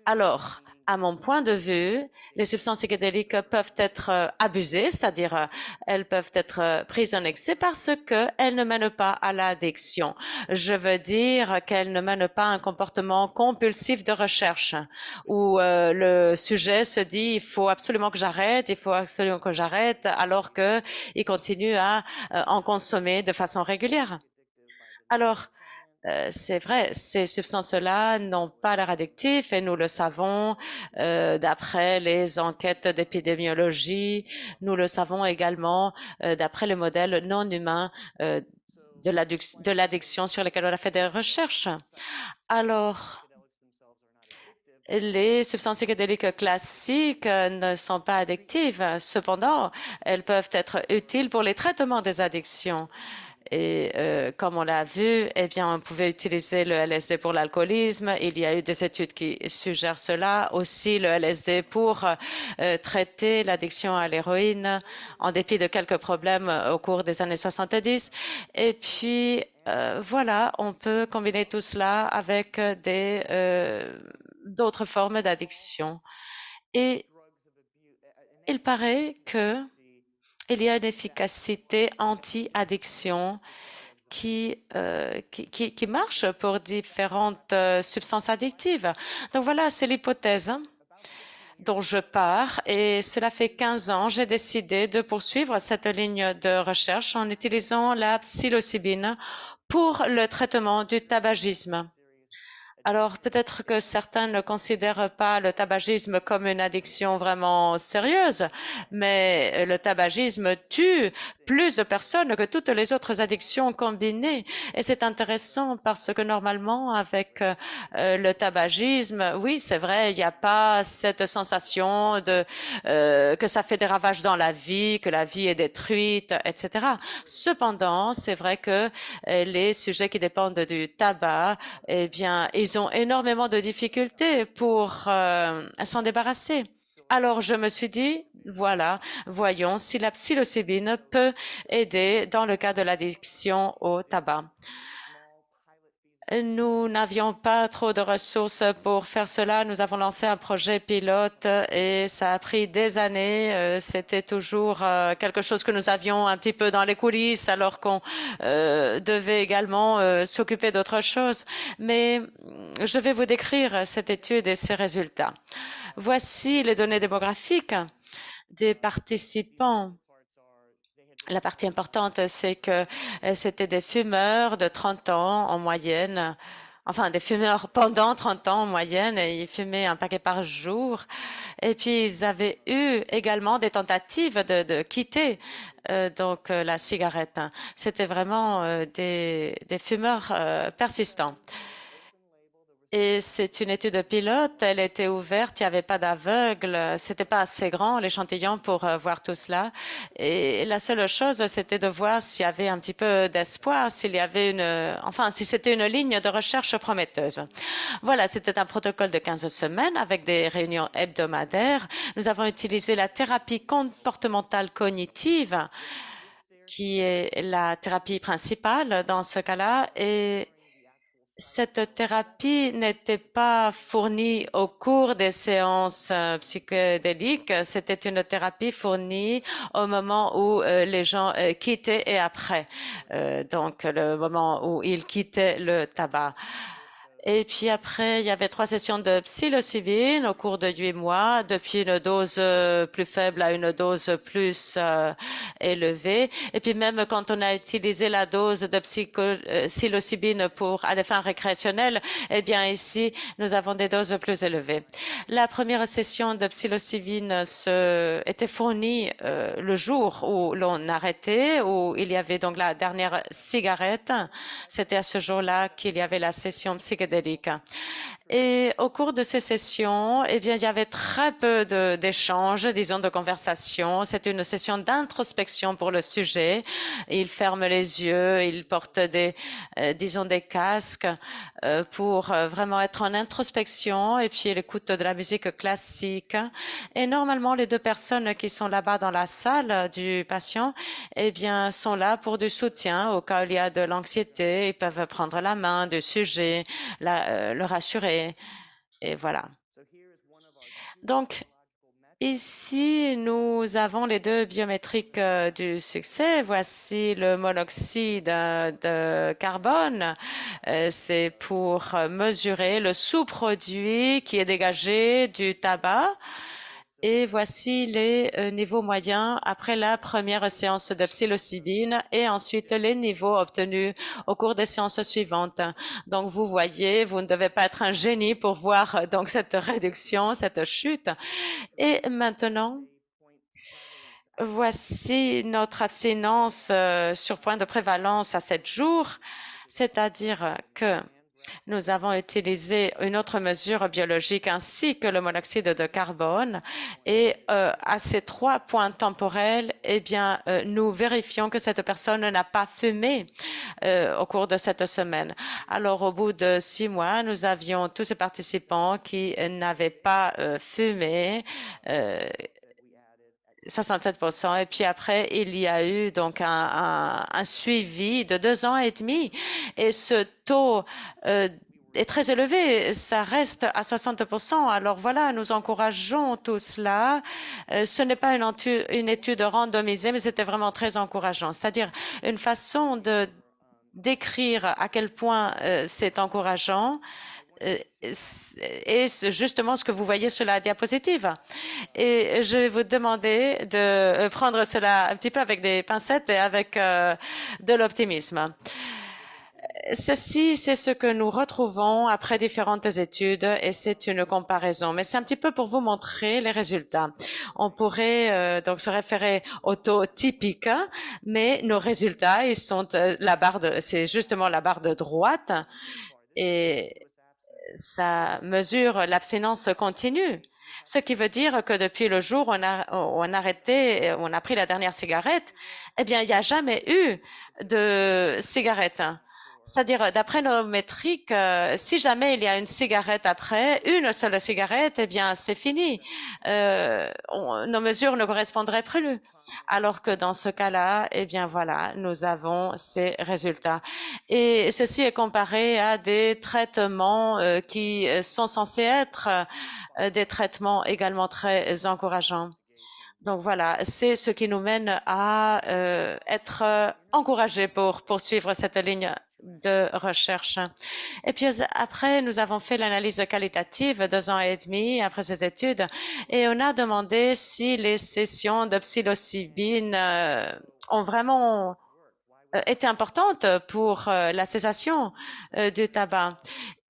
Alors, à mon point de vue, les substances psychédéliques peuvent être euh, abusées, c'est-à-dire euh, elles peuvent être euh, prises en excès parce qu'elles ne mènent pas à l'addiction. Je veux dire qu'elles ne mènent pas à un comportement compulsif de recherche où le sujet se dit il faut absolument que j'arrête, il faut absolument que j'arrête, alors qu'il continue à en consommer de façon régulière. Alors, euh, c'est vrai, ces substances-là n'ont pas l'air addictif et nous le savons euh, d'après les enquêtes d'épidémiologie, nous le savons également euh, d'après le modèle non humain de l'addiction sur lesquels on a fait des recherches. Alors, les substances psychédéliques classiques ne sont pas addictives. Cependant, elles peuvent être utiles pour les traitements des addictions. Et euh, comme on l'a vu, eh bien, on pouvait utiliser le LSD pour l'alcoolisme. Il y a eu des études qui suggèrent cela. Aussi, le LSD pour euh, traiter l'addiction à l'héroïne, en dépit de quelques problèmes euh, au cours des années 70. Et puis, euh, voilà, on peut combiner tout cela avec des d'autres formes d'addiction. Et il paraît que il y a une efficacité anti-addiction qui, euh, qui, qui, qui, marche pour différentes euh, substances addictives. Donc voilà, c'est l'hypothèse hein, dont je pars et cela fait 15 ans, j'ai décidé de poursuivre cette ligne de recherche en utilisant la psilocybine pour le traitement du tabagisme. Alors peut-être que certains ne considèrent pas le tabagisme comme une addiction vraiment sérieuse, mais le tabagisme tue plus de personnes que toutes les autres addictions combinées. Et c'est intéressant parce que normalement avec euh, le tabagisme, oui c'est vrai, il n'y a pas cette sensation de euh, que ça fait des ravages dans la vie, que la vie est détruite, etc. Cependant, c'est vrai que euh, les sujets qui dépendent du tabac, eh bien ils ils ont énormément de difficultés pour euh, s'en débarrasser. Alors je me suis dit, voilà, voyons si la psilocybine peut aider dans le cas de l'addiction au tabac. Nous n'avions pas trop de ressources pour faire cela. Nous avons lancé un projet pilote et ça a pris des années. Euh, c'était toujours euh, quelque chose que nous avions un petit peu dans les coulisses alors qu'on euh, devait également s'occuper d'autres choses. Mais mm, je vais vous décrire cette étude et ses résultats. Voici les données démographiques des participants la partie importante, c'est que euh, c'était des fumeurs de 30 ans en moyenne, enfin des fumeurs pendant 30 ans en moyenne, et ils fumaient un paquet par jour. Et puis ils avaient eu également des tentatives de, de quitter euh, donc euh, la cigarette. C'était vraiment des, des, fumeurs persistants. Et c'est une étude pilote, elle était ouverte, il n'y avait pas d'aveugle, c'était pas assez grand l'échantillon pour euh, voir tout cela. Et la seule chose, c'était de voir s'il y avait un petit peu d'espoir, s'il y avait une, enfin, si c'était une ligne de recherche prometteuse. Voilà, c'était un protocole de 15 semaines avec des réunions hebdomadaires. Nous avons utilisé la thérapie comportementale cognitive qui est la thérapie principale dans ce cas-là, et cette thérapie n'était pas fournie au cours des séances euh, psychédéliques, c'était une thérapie fournie au moment où euh, les gens euh, quittaient et après, donc le moment où ils quittaient le tabac. Et puis après, il y avait trois sessions de psilocybine au cours de huit mois, depuis une dose euh, plus faible à une dose plus euh, élevée. Et puis même quand on a utilisé la dose de euh, psilocybine pour à des fins récréationnelles, eh bien ici, nous avons des doses plus élevées. La première session de psilocybine se, était fournie le jour où l'on arrêtait, où il y avait donc la dernière cigarette. C'était à ce jour-là qu'il y avait la session psychédélique Federica. Et au cours de ces sessions, eh bien, il y avait très peu d'échanges, disons, de conversations. c'est une session d'introspection pour le sujet. Il ferme les yeux, il porte des, euh, disons, des casques euh, pour euh, vraiment être en introspection. Et puis, il écoute de la musique classique. Et normalement, les deux personnes qui sont là-bas dans la salle du patient, eh bien, sont là pour du soutien au cas où il y a de l'anxiété. Ils peuvent prendre la main du sujet, le rassurer et, voilà. Donc, Ici, nous avons les deux biométriques euh, du succès. Voici le monoxyde euh, de carbone. Euh, c'est pour mesurer le sous-produit qui est dégagé du tabac et voici les euh, niveaux moyens après la première séance de psilocybine et ensuite les niveaux obtenus au cours des séances suivantes. Donc vous voyez, vous ne devez pas être un génie pour voir euh, donc cette réduction, cette chute. Et maintenant, voici notre abstinence euh, sur point de prévalence à sept jours, c'est-à-dire que nous avons utilisé une autre mesure biologique ainsi que le monoxyde de carbone et euh, à ces trois points temporels, eh bien, euh, nous vérifions que cette personne n'a pas fumé euh, au cours de cette semaine. Alors, au bout de six mois, nous avions tous ces participants qui n'avaient pas fumé 67%. Et puis après, il y a eu donc un, suivi de deux ans et demi. Et ce taux euh, est très élevé. Ça reste à 60%. Alors voilà, nous encourageons tout cela. Euh, ce n'est pas une, une étude randomisée, mais c'était vraiment très encourageant. C'est-à-dire une façon de décrire à quel point euh, c'est encourageant, euh, et justement ce que vous voyez sur la diapositive. Et je vais vous demander de euh, prendre cela un petit peu avec des pincettes et avec euh, de l'optimisme. Ceci, c'est ce que nous retrouvons après différentes études et c'est une comparaison. Mais c'est un petit peu pour vous montrer les résultats. On pourrait donc se référer au taux typique, mais nos résultats, ils sont la barre de, c'est justement la barre de droite et ça mesure l'abstinence continue. Ce qui veut dire que depuis le jour où on a, arrêté, où on a pris la dernière cigarette, eh bien, il n'y a jamais eu de cigarette. Hein. C'est-à-dire, d'après nos métriques, euh, si jamais il y a une cigarette après, une seule cigarette, eh bien, c'est fini. Euh, nos mesures ne correspondraient plus. Alors que dans ce cas-là, eh bien, voilà, nous avons ces résultats. Et ceci est comparé à des traitements euh, qui sont censés être des traitements également très encourageants. Donc voilà, c'est ce qui nous mène à euh, être euh, encouragés pour poursuivre cette ligne de recherche. Et puis après, nous avons fait l'analyse qualitative deux ans et demi après cette étude et on a demandé si les sessions de euh, ont vraiment été importantes pour la cessation du tabac.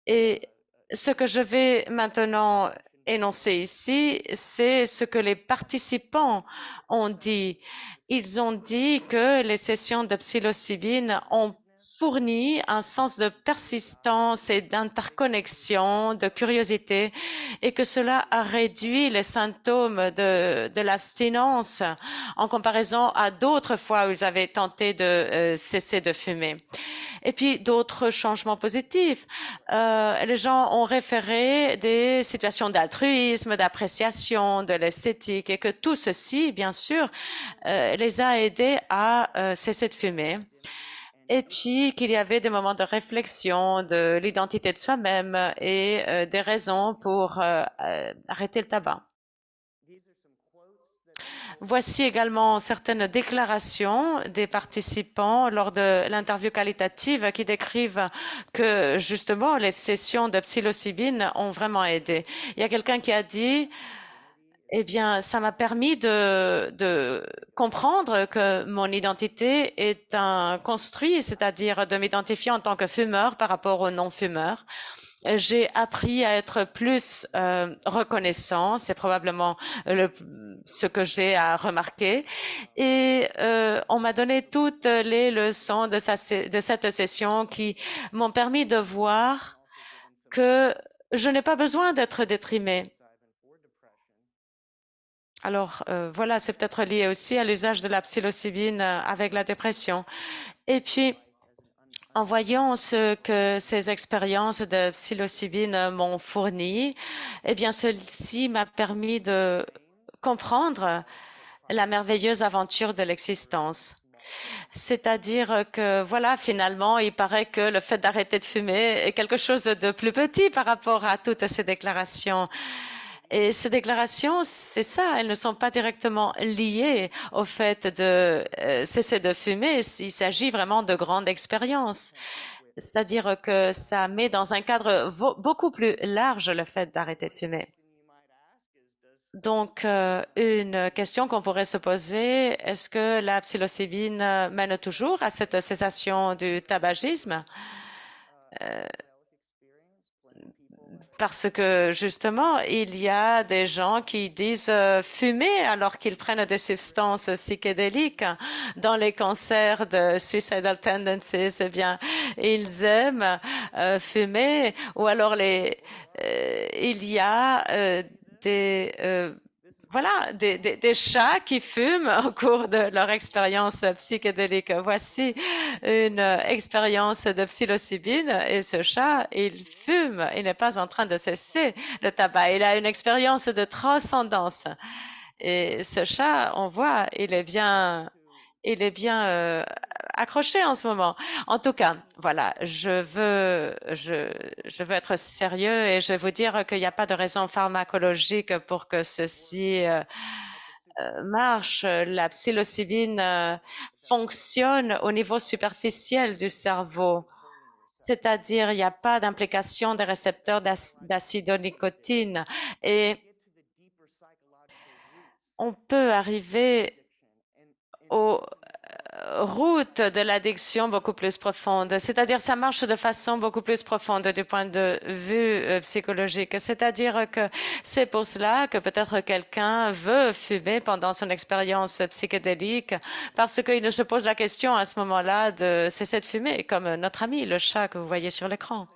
Et ce que je vais maintenant énoncé ici, c'est ce que les participants ont dit. Ils ont dit que les sessions de psilocybine ont fournit un sens de persistance et d'interconnexion, de curiosité, et que cela a réduit les symptômes de, l'abstinence en comparaison à d'autres fois où ils avaient tenté de euh, cesser de fumer. Et puis d'autres changements positifs. Euh, les gens ont référé des situations d'altruisme, d'appréciation, de l'esthétique, et que tout ceci, bien sûr, euh, les a aidés à cesser de fumer et puis qu'il y avait des moments de réflexion de l'identité de soi-même et euh, des raisons pour euh, euh, arrêter le tabac. Voici également certaines déclarations des participants lors de l'interview qualitative qui décrivent que justement les sessions de psilocybine ont vraiment aidé. Il y a quelqu'un qui a dit eh bien, ça m'a permis de, comprendre que mon identité est un construit, c'est-à-dire de m'identifier en tant que fumeur par rapport aux non-fumeurs. J'ai appris à être plus euh, reconnaissant, c'est probablement le, ce que j'ai à remarquer. Et euh, on m'a donné toutes les leçons de, sa, de cette session qui m'ont permis de voir que je n'ai pas besoin d'être détrimée alors euh, voilà, c'est peut-être lié aussi à l'usage de la psilocybine euh, avec la dépression. Et puis, en voyant ce que ces expériences de psilocybine m'ont fourni, eh bien, celle-ci m'a permis de comprendre la merveilleuse aventure de l'existence. C'est-à-dire que voilà, finalement, il paraît que le fait d'arrêter de fumer est quelque chose de plus petit par rapport à toutes ces déclarations. Et ces déclarations, c'est ça, elles ne sont pas directement liées au fait de euh, cesser de fumer. Il s'agit vraiment de grandes expériences. C'est-à-dire que ça met dans un cadre beaucoup plus large le fait d'arrêter de fumer. Donc, euh, une question qu'on pourrait se poser, est-ce que la psilocybine mène toujours à cette cessation du tabagisme? Euh, parce que justement, il y a des gens qui disent euh, fumer alors qu'ils prennent des substances psychédéliques dans les concerts de suicidal tendencies. Eh bien, ils aiment euh, fumer ou alors les, euh, il y a des voilà, des, des, chats qui fument au cours de leur expérience psychédélique. Voici une expérience de psilocybine et ce chat, il fume, il n'est pas en train de cesser le tabac, il a une expérience de transcendance. Et ce chat, on voit, il est bien il est bien euh, accroché en ce moment. En tout cas, voilà, je veux, je, je veux être sérieux et je vais vous dire qu'il n'y a pas de raison pharmacologique pour que ceci euh, euh, marche. La psilocybine euh, fonctionne au niveau superficiel du cerveau. C'est-à-dire, il n'y a pas d'implication des récepteurs nicotine. Et on peut arriver aux euh, routes de l'addiction beaucoup plus profonde. C'est-à-dire, ça marche de façon beaucoup plus profonde du point de vue euh, psychologique. C'est-à-dire que c'est pour cela que peut-être quelqu'un veut fumer pendant son expérience psychédélique parce qu'il ne se pose la question à ce moment-là de cesser de fumer, comme notre ami le chat que vous voyez sur l'écran.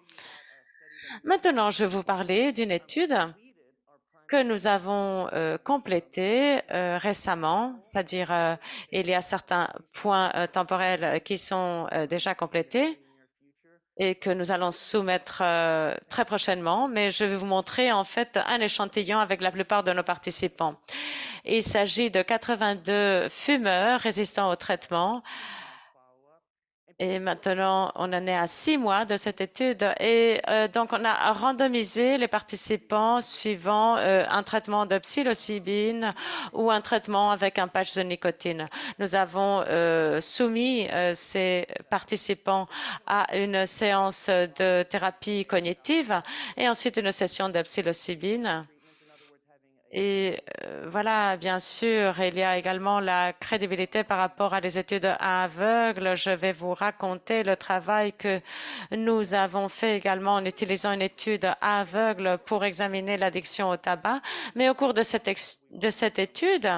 Maintenant, je vais vous parler d'une étude que nous avons euh, complété euh, récemment, c'est-à-dire euh, il y a certains points temporels qui sont déjà complétés et que nous allons soumettre très prochainement, mais je vais vous montrer en fait un échantillon avec la plupart de nos participants. Il s'agit de 82 fumeurs résistants au traitement et maintenant, on en est à six mois de cette étude. Et euh, donc, on a randomisé les participants suivant euh, un traitement de psilocybine ou un traitement avec un patch de nicotine. Nous avons euh, soumis ces participants à une séance de thérapie cognitive et ensuite une session de psilocybine. Et euh, voilà, bien sûr, il y a également la crédibilité par rapport à des études aveugles. Je vais vous raconter le travail que nous avons fait également en utilisant une étude aveugle pour examiner l'addiction au tabac. Mais au cours de cette, de cette étude,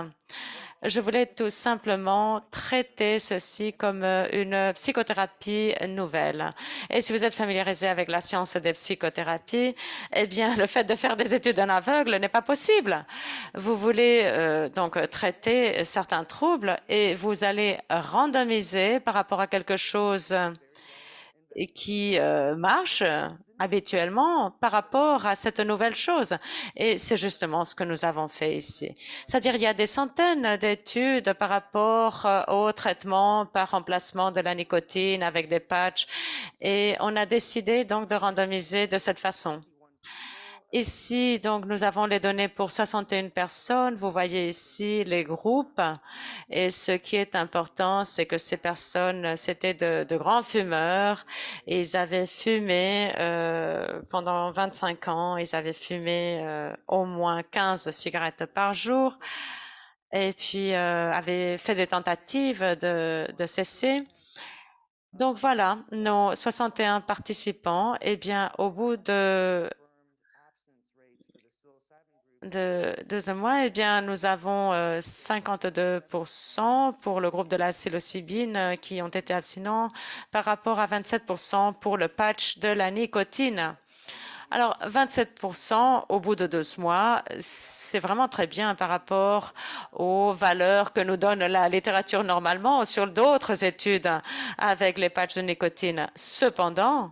je voulais tout simplement traiter ceci comme euh, une psychothérapie nouvelle. Et si vous êtes familiarisé avec la science des psychothérapies, eh bien, le fait de faire des études en aveugle n'est pas possible. Vous voulez euh, donc traiter certains troubles et vous allez randomiser par rapport à quelque chose qui euh, marche habituellement par rapport à cette nouvelle chose. Et c'est justement ce que nous avons fait ici. C'est-à-dire il y a des centaines d'études par rapport euh, au traitement par remplacement de la nicotine avec des patchs. Et on a décidé donc de randomiser de cette façon. Ici, donc, nous avons les données pour 61 personnes. Vous voyez ici les groupes. Et ce qui est important, c'est que ces personnes, c'était de, de, grands fumeurs. Ils avaient fumé euh, pendant 25 ans. Ils avaient fumé euh, au moins 15 cigarettes par jour. Et puis, euh, avaient fait des tentatives de, de cesser. Donc voilà, nos 61 participants, eh bien, au bout de de, deux mois, eh bien, nous avons 52% euh, pour le groupe de la psilocybine euh, qui ont été abstinents par rapport à 27% pour le patch de la nicotine. Alors, 27% au bout de deux mois, c'est vraiment très bien par rapport aux valeurs que nous donne la littérature normalement sur d'autres études avec les patchs de nicotine. Cependant,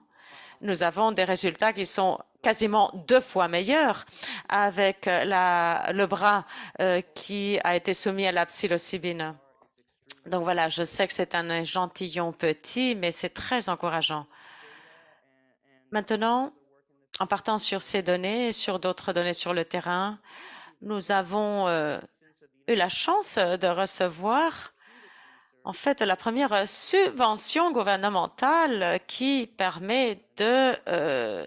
nous avons des résultats qui sont quasiment deux fois meilleur avec euh, la, le bras euh, qui a été soumis à la psilocybine. Donc voilà, je sais que c'est un échantillon petit, mais c'est très encourageant. Maintenant, en partant sur ces données et sur d'autres données sur le terrain, nous avons euh, eu la chance de recevoir en fait la première subvention gouvernementale qui permet de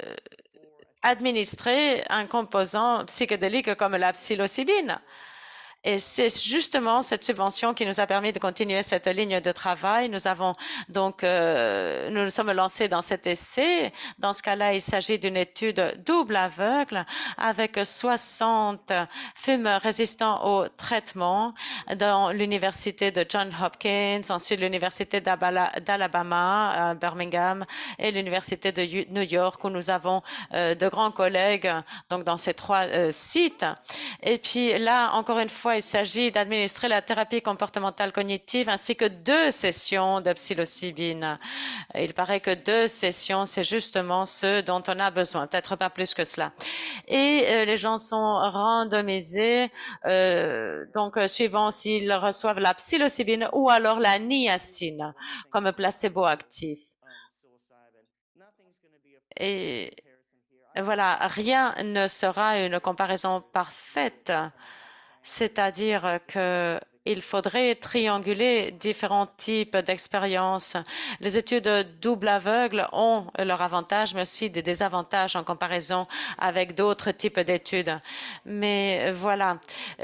administrer un composant psychédélique comme la psilocybine. Et c'est justement cette subvention qui nous a permis de continuer cette ligne de travail. Nous avons donc, euh, nous nous sommes lancés dans cet essai. Dans ce cas-là, il s'agit d'une étude double aveugle avec 60 fumeurs résistants au traitement dans l'université de Johns Hopkins, ensuite l'université d'Alabama, Birmingham et l'université de New York où nous avons euh, de grands collègues donc dans ces trois euh, sites. Et puis là, encore une fois, il s'agit d'administrer la thérapie comportementale cognitive ainsi que deux sessions de psilocybine. Il paraît que deux sessions, c'est justement ce dont on a besoin, peut-être pas plus que cela. Et euh, les gens sont randomisés, euh, donc euh, suivant s'ils reçoivent la psilocybine ou alors la niacine comme placebo actif. Et voilà, rien ne sera une comparaison parfaite c'est-à-dire euh, que il faudrait trianguler différents types d'expériences. Les études double aveugle ont leurs avantages, mais aussi des désavantages en comparaison avec d'autres types d'études. Mais euh, voilà,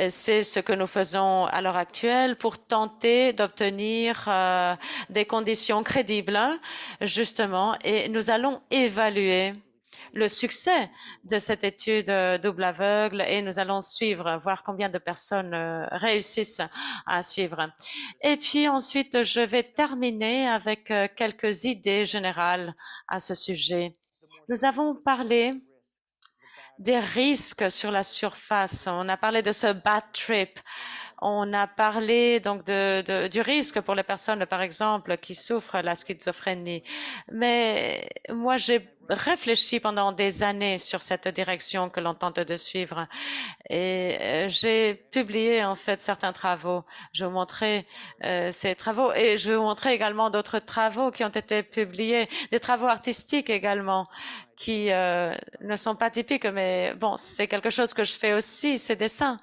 c'est ce que nous faisons à l'heure actuelle pour tenter d'obtenir euh, des conditions crédibles, justement, et nous allons évaluer le succès de cette étude euh, double aveugle et nous allons suivre, voir combien de personnes euh, réussissent à suivre. Et puis ensuite, je vais terminer avec euh, quelques idées générales à ce sujet. Nous avons parlé des risques sur la surface. On a parlé de ce bad trip. On a parlé donc du risque pour les personnes, par exemple, qui souffrent la schizophrénie. Mais moi, j'ai réfléchi pendant des années sur cette direction que l'on tente de suivre. Et euh, j'ai publié en fait certains travaux. Je vais vous montrer euh, ces travaux et je vais vous montrer également d'autres travaux qui ont été publiés, des travaux artistiques également qui euh, ne sont pas typiques, mais bon, c'est quelque chose que je fais aussi, ces dessins.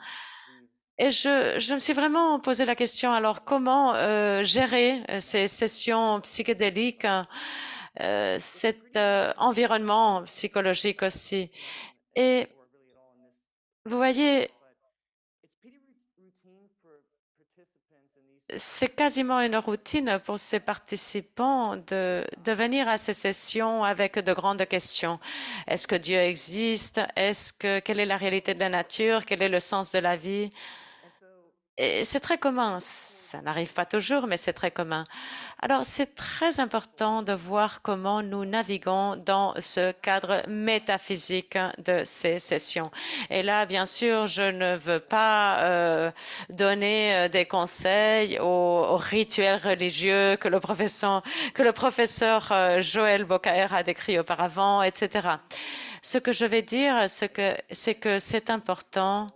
Et je, je me suis vraiment posé la question, alors comment gérer ces sessions psychédéliques hein, euh, cet euh, environnement psychologique aussi. Et vous voyez, c'est quasiment une routine pour ces participants de, de venir à ces sessions avec de grandes questions. Est-ce que Dieu existe? Est-ce que, quelle est la réalité de la nature? Quel est le sens de la vie? C'est très commun, ça n'arrive pas toujours, mais c'est très commun. Alors c'est très important de voir comment nous naviguons dans ce cadre métaphysique de ces sessions. Et là, bien sûr, je ne veux pas euh, donner euh, des conseils aux, rituels religieux que le professeur, que le professeur euh, Joël Bocaer a décrit auparavant, etc. Ce que je vais dire, c'est que c'est important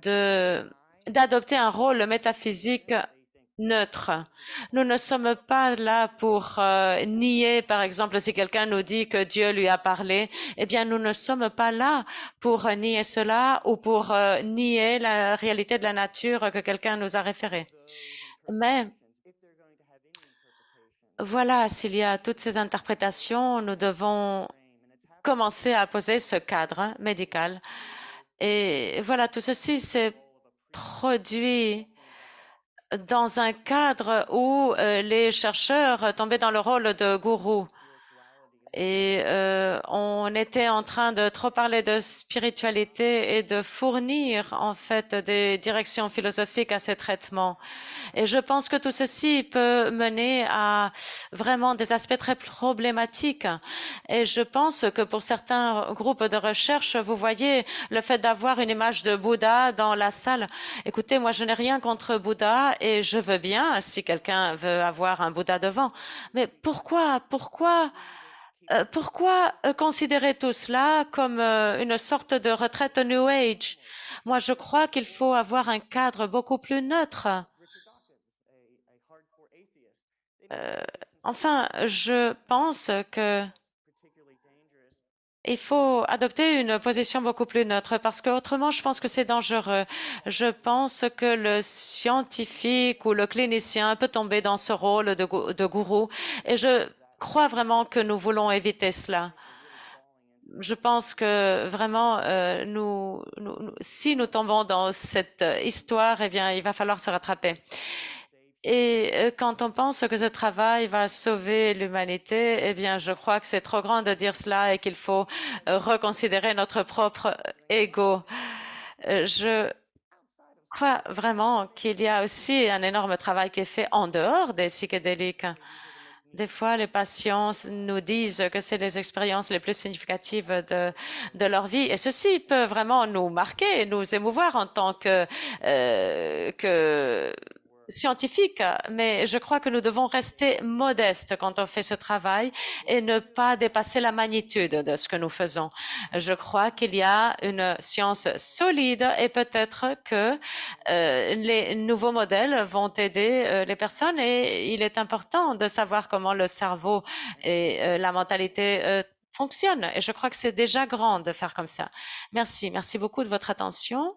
de d'adopter un rôle métaphysique neutre. Nous ne sommes pas là pour euh, nier, par exemple, si quelqu'un nous dit que Dieu lui a parlé, eh bien, nous ne sommes pas là pour euh, nier cela ou pour euh, nier la réalité de la nature que quelqu'un nous a référée. Mais voilà, s'il y a toutes ces interprétations, nous devons commencer à poser ce cadre médical. Et voilà, tout ceci, c'est produit dans un cadre où euh, les chercheurs tombaient dans le rôle de gourou et euh, on était en train de trop parler de spiritualité et de fournir en fait des directions philosophiques à ces traitements. Et je pense que tout ceci peut mener à vraiment des aspects très problématiques. Et je pense que pour certains groupes de recherche, vous voyez le fait d'avoir une image de Bouddha dans la salle. Écoutez, moi je n'ai rien contre Bouddha et je veux bien si quelqu'un veut avoir un Bouddha devant. Mais pourquoi, pourquoi? Euh, pourquoi euh, considérer tout cela comme euh, une sorte de retraite New Age Moi, je crois qu'il faut avoir un cadre beaucoup plus neutre. enfin, je pense que il faut adopter une position beaucoup plus neutre parce que autrement, je pense que c'est dangereux. Je pense que le scientifique ou le clinicien peut tomber dans ce rôle de, de gourou et je crois vraiment que nous voulons éviter cela. Je pense que vraiment, euh, nous, si nous tombons dans cette histoire, eh bien, il va falloir se rattraper. Et euh, quand on pense que ce travail va sauver l'humanité, eh bien, je crois que c'est trop grand de dire cela et qu'il faut euh, reconsidérer notre propre ego. Je crois vraiment qu'il y a aussi un énorme travail qui est fait en dehors des psychédéliques. Des fois, les patients nous disent que c'est les expériences les plus significatives de, de, leur vie. Et ceci peut vraiment nous marquer, nous émouvoir en tant que, euh, que scientifique, mais je crois que nous devons rester modestes quand on fait ce travail et ne pas dépasser la magnitude de ce que nous faisons. Je crois qu'il y a une science solide et peut-être que euh, les nouveaux modèles vont aider euh, les personnes et il est important de savoir comment le cerveau et euh, la mentalité fonctionnent. Et je crois que c'est déjà grand de faire comme ça. Merci, merci beaucoup de votre attention.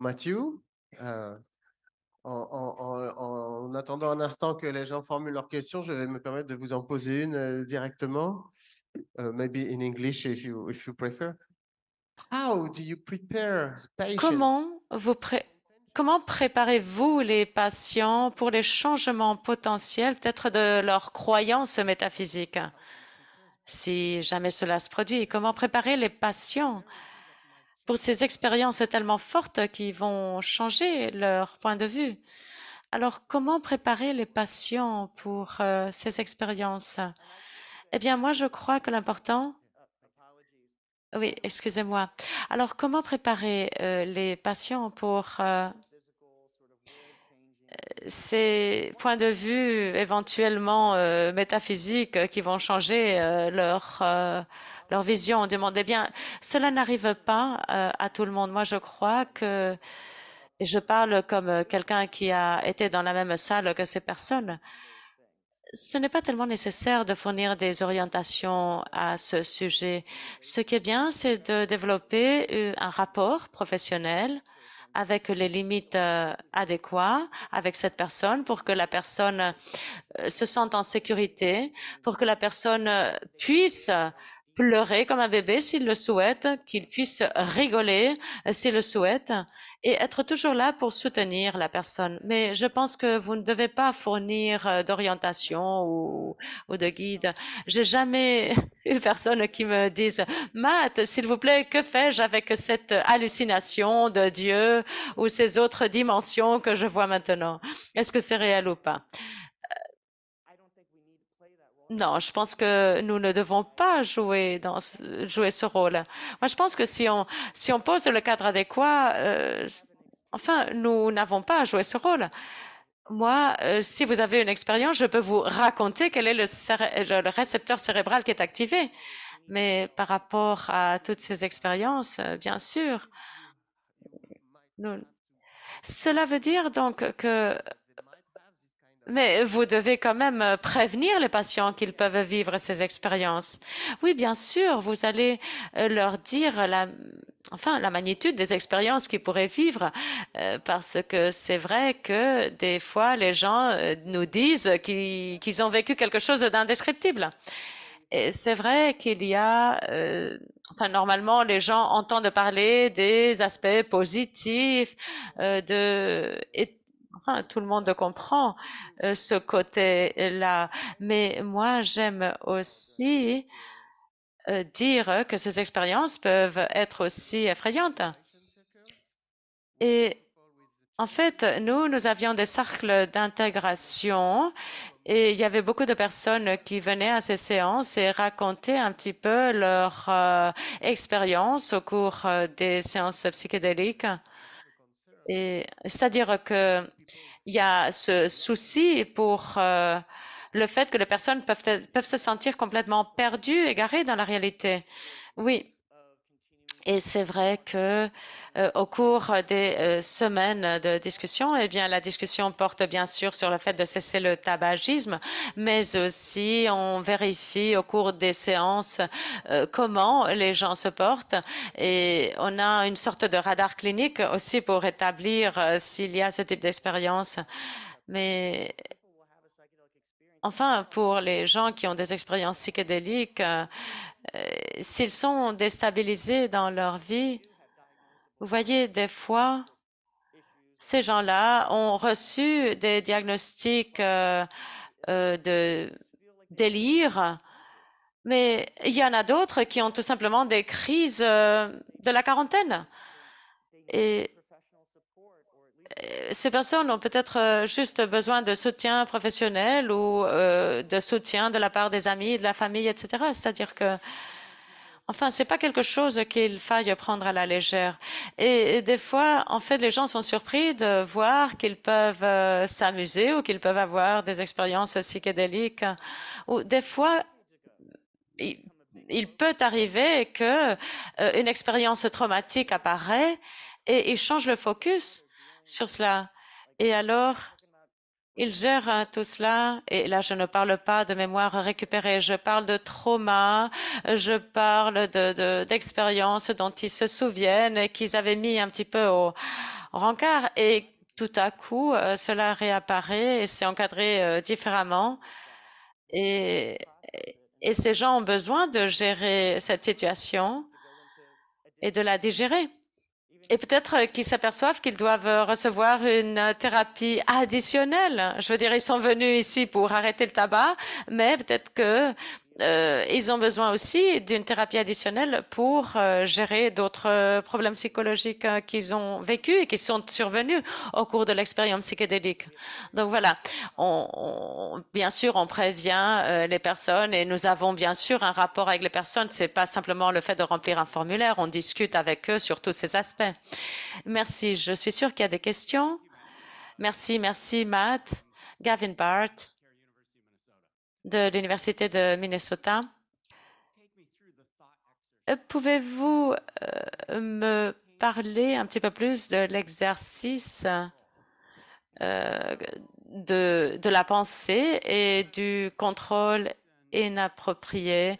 Mathieu. Euh, en, attendant un instant que les gens formulent leurs questions, je vais me permettre de vous en poser une euh, directement. Euh, maybe in English, if you, if you prefer. How do you prepare patients? Comment vous pré Comment préparez-vous les patients pour les changements potentiels, peut-être de leurs croyances métaphysiques, si jamais cela se produit Comment préparer les patients pour ces expériences tellement fortes qui vont changer leur point de vue. Alors, comment préparer les patients pour euh, ces expériences Eh bien, moi, je crois que l'important... Oui, excusez-moi. Alors, comment préparer euh, les patients pour euh, ces points de vue éventuellement métaphysiques qui vont changer leur leur vision. On demandait bien, cela n'arrive pas euh, à tout le monde. Moi, je crois que et je parle comme euh, quelqu'un qui a été dans la même salle que ces personnes. Ce n'est pas tellement nécessaire de fournir des orientations à ce sujet. Ce qui est bien, c'est de développer euh, un rapport professionnel avec les limites adéquates avec cette personne pour que la personne se sente en sécurité, pour que la personne puisse pleurer comme un bébé s'il le souhaite, qu'il puisse rigoler s'il le souhaite et être toujours là pour soutenir la personne. Mais je pense que vous ne devez pas fournir euh, d'orientation ou, de guide. J'ai jamais eu personne qui me dise, Matt, s'il vous plaît, que fais-je avec cette hallucination de Dieu ou ces autres dimensions que je vois maintenant? Est-ce que c'est réel ou pas? Non, je pense que nous ne devons pas jouer dans jouer ce rôle. Moi, je pense que si on si on pose le cadre adéquat, euh, enfin, nous n'avons pas à jouer ce rôle. Moi, euh, si vous avez une expérience, je peux vous raconter quel est le, récepteur cérébral qui est activé. Mais par rapport à toutes ces expériences, euh, bien sûr, nous... cela veut dire donc que mais vous devez quand même euh, prévenir les patients qu'ils peuvent vivre ces expériences. Oui, bien sûr, vous allez euh, leur dire la, enfin, la magnitude des expériences qu'ils pourraient vivre, euh, parce que c'est vrai que des fois, les gens nous disent qu'ils ont vécu quelque chose d'indescriptible. Et c'est vrai qu'il y a, enfin normalement les gens entendent parler des aspects positifs de, et Enfin, tout le monde comprend euh, ce côté-là. Mais moi, j'aime aussi euh, dire que ces expériences peuvent être aussi effrayantes. Et en fait, nous, nous avions des cercles d'intégration et il y avait beaucoup de personnes qui venaient à ces séances et racontaient un petit peu leur euh, expérience au cours des séances psychédéliques. C'est-à-dire il y a ce souci pour euh, le fait que les personnes peuvent, peuvent se sentir complètement perdues, égarées dans la réalité. Oui. Et c'est vrai que euh, au cours des euh, semaines de discussion, eh bien la discussion porte bien sûr sur le fait de cesser le tabagisme, mais aussi on vérifie au cours des séances euh, comment les gens se portent et on a une sorte de radar clinique aussi pour établir s'il y a ce type d'expérience. Mais enfin, pour les gens qui ont des expériences psychédéliques, euh, s'ils sont déstabilisés dans leur vie, vous voyez, des fois, ces gens-là ont reçu des diagnostics euh, euh, de délire, mais il y en a d'autres qui ont tout simplement des crises de la quarantaine. Et euh, ces personnes ont peut-être euh, juste besoin de soutien professionnel ou euh, de soutien de la part des amis, de la famille, etc. C'est-à-dire que, enfin, c'est pas quelque chose qu'il faille prendre à la légère. Et, des fois, en fait, les gens sont surpris de voir qu'ils peuvent s'amuser ou qu'ils peuvent avoir des expériences psychédéliques. Ou des fois, il, peut arriver que une expérience traumatique apparaît et il change le focus sur cela. Et alors, ils gèrent hein, tout cela. Et là, je ne parle pas de mémoire récupérée. Je parle de trauma. Je parle d'expériences dont ils se souviennent et qu'ils avaient mis un petit peu au rencard. Et tout à coup, euh, cela réapparaît et s'est encadré euh, différemment. Et, et ces gens ont besoin de gérer cette situation et de la digérer et peut-être euh, qu'ils s'aperçoivent qu'ils doivent euh, recevoir une euh, thérapie additionnelle. Je veux dire, ils sont venus ici pour arrêter le tabac, mais peut-être que euh, ils ont besoin aussi d'une thérapie additionnelle pour euh, gérer d'autres euh, problèmes psychologiques euh, qu'ils ont vécus et qui sont survenus au cours de l'expérience psychédélique. Donc voilà, on, on, bien sûr, on prévient les personnes et nous avons bien sûr un rapport avec les personnes. C'est pas simplement le fait de remplir un formulaire, on discute avec eux sur tous ces aspects. Merci, je suis sûre qu'il y a des questions. Merci, merci Matt, Gavin Bart de l'Université de Minnesota. Euh, pouvez-vous euh, me parler un petit peu plus de l'exercice euh, de, la pensée et du contrôle inapproprié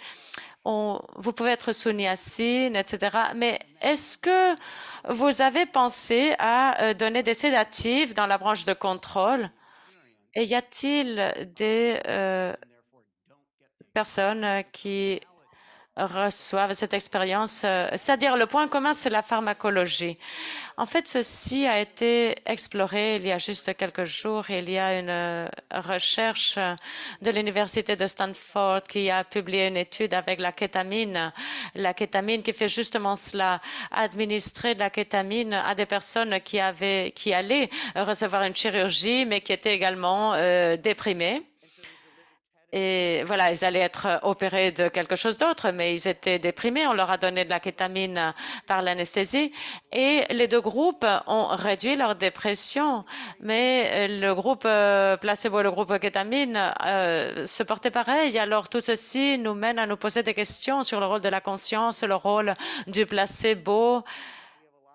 Vous pouvez être sougnacine, etc. Mais est-ce que vous avez pensé à donner des sédatifs dans la branche de contrôle Et y a-t-il des personnes euh, qui reçoivent cette expérience. Euh, c'est-à-dire, le point commun, c'est la pharmacologie. En fait, ceci a été exploré il y a juste quelques jours. Il y a une euh, recherche de l'université de Stanford qui a publié une étude avec la kétamine. La kétamine qui fait justement cela, administrer de la kétamine à des personnes qui avaient, qui allaient recevoir une chirurgie, mais qui étaient également déprimées. Et voilà, ils allaient être euh, opérés de quelque chose d'autre, mais ils étaient déprimés. On leur a donné de la kétamine euh, par l'anesthésie. Et les deux groupes ont réduit leur dépression, mais euh, le groupe placebo et le groupe kétamine se portaient pareil. Alors tout ceci nous mène à nous poser des questions sur le rôle de la conscience, le rôle du placebo.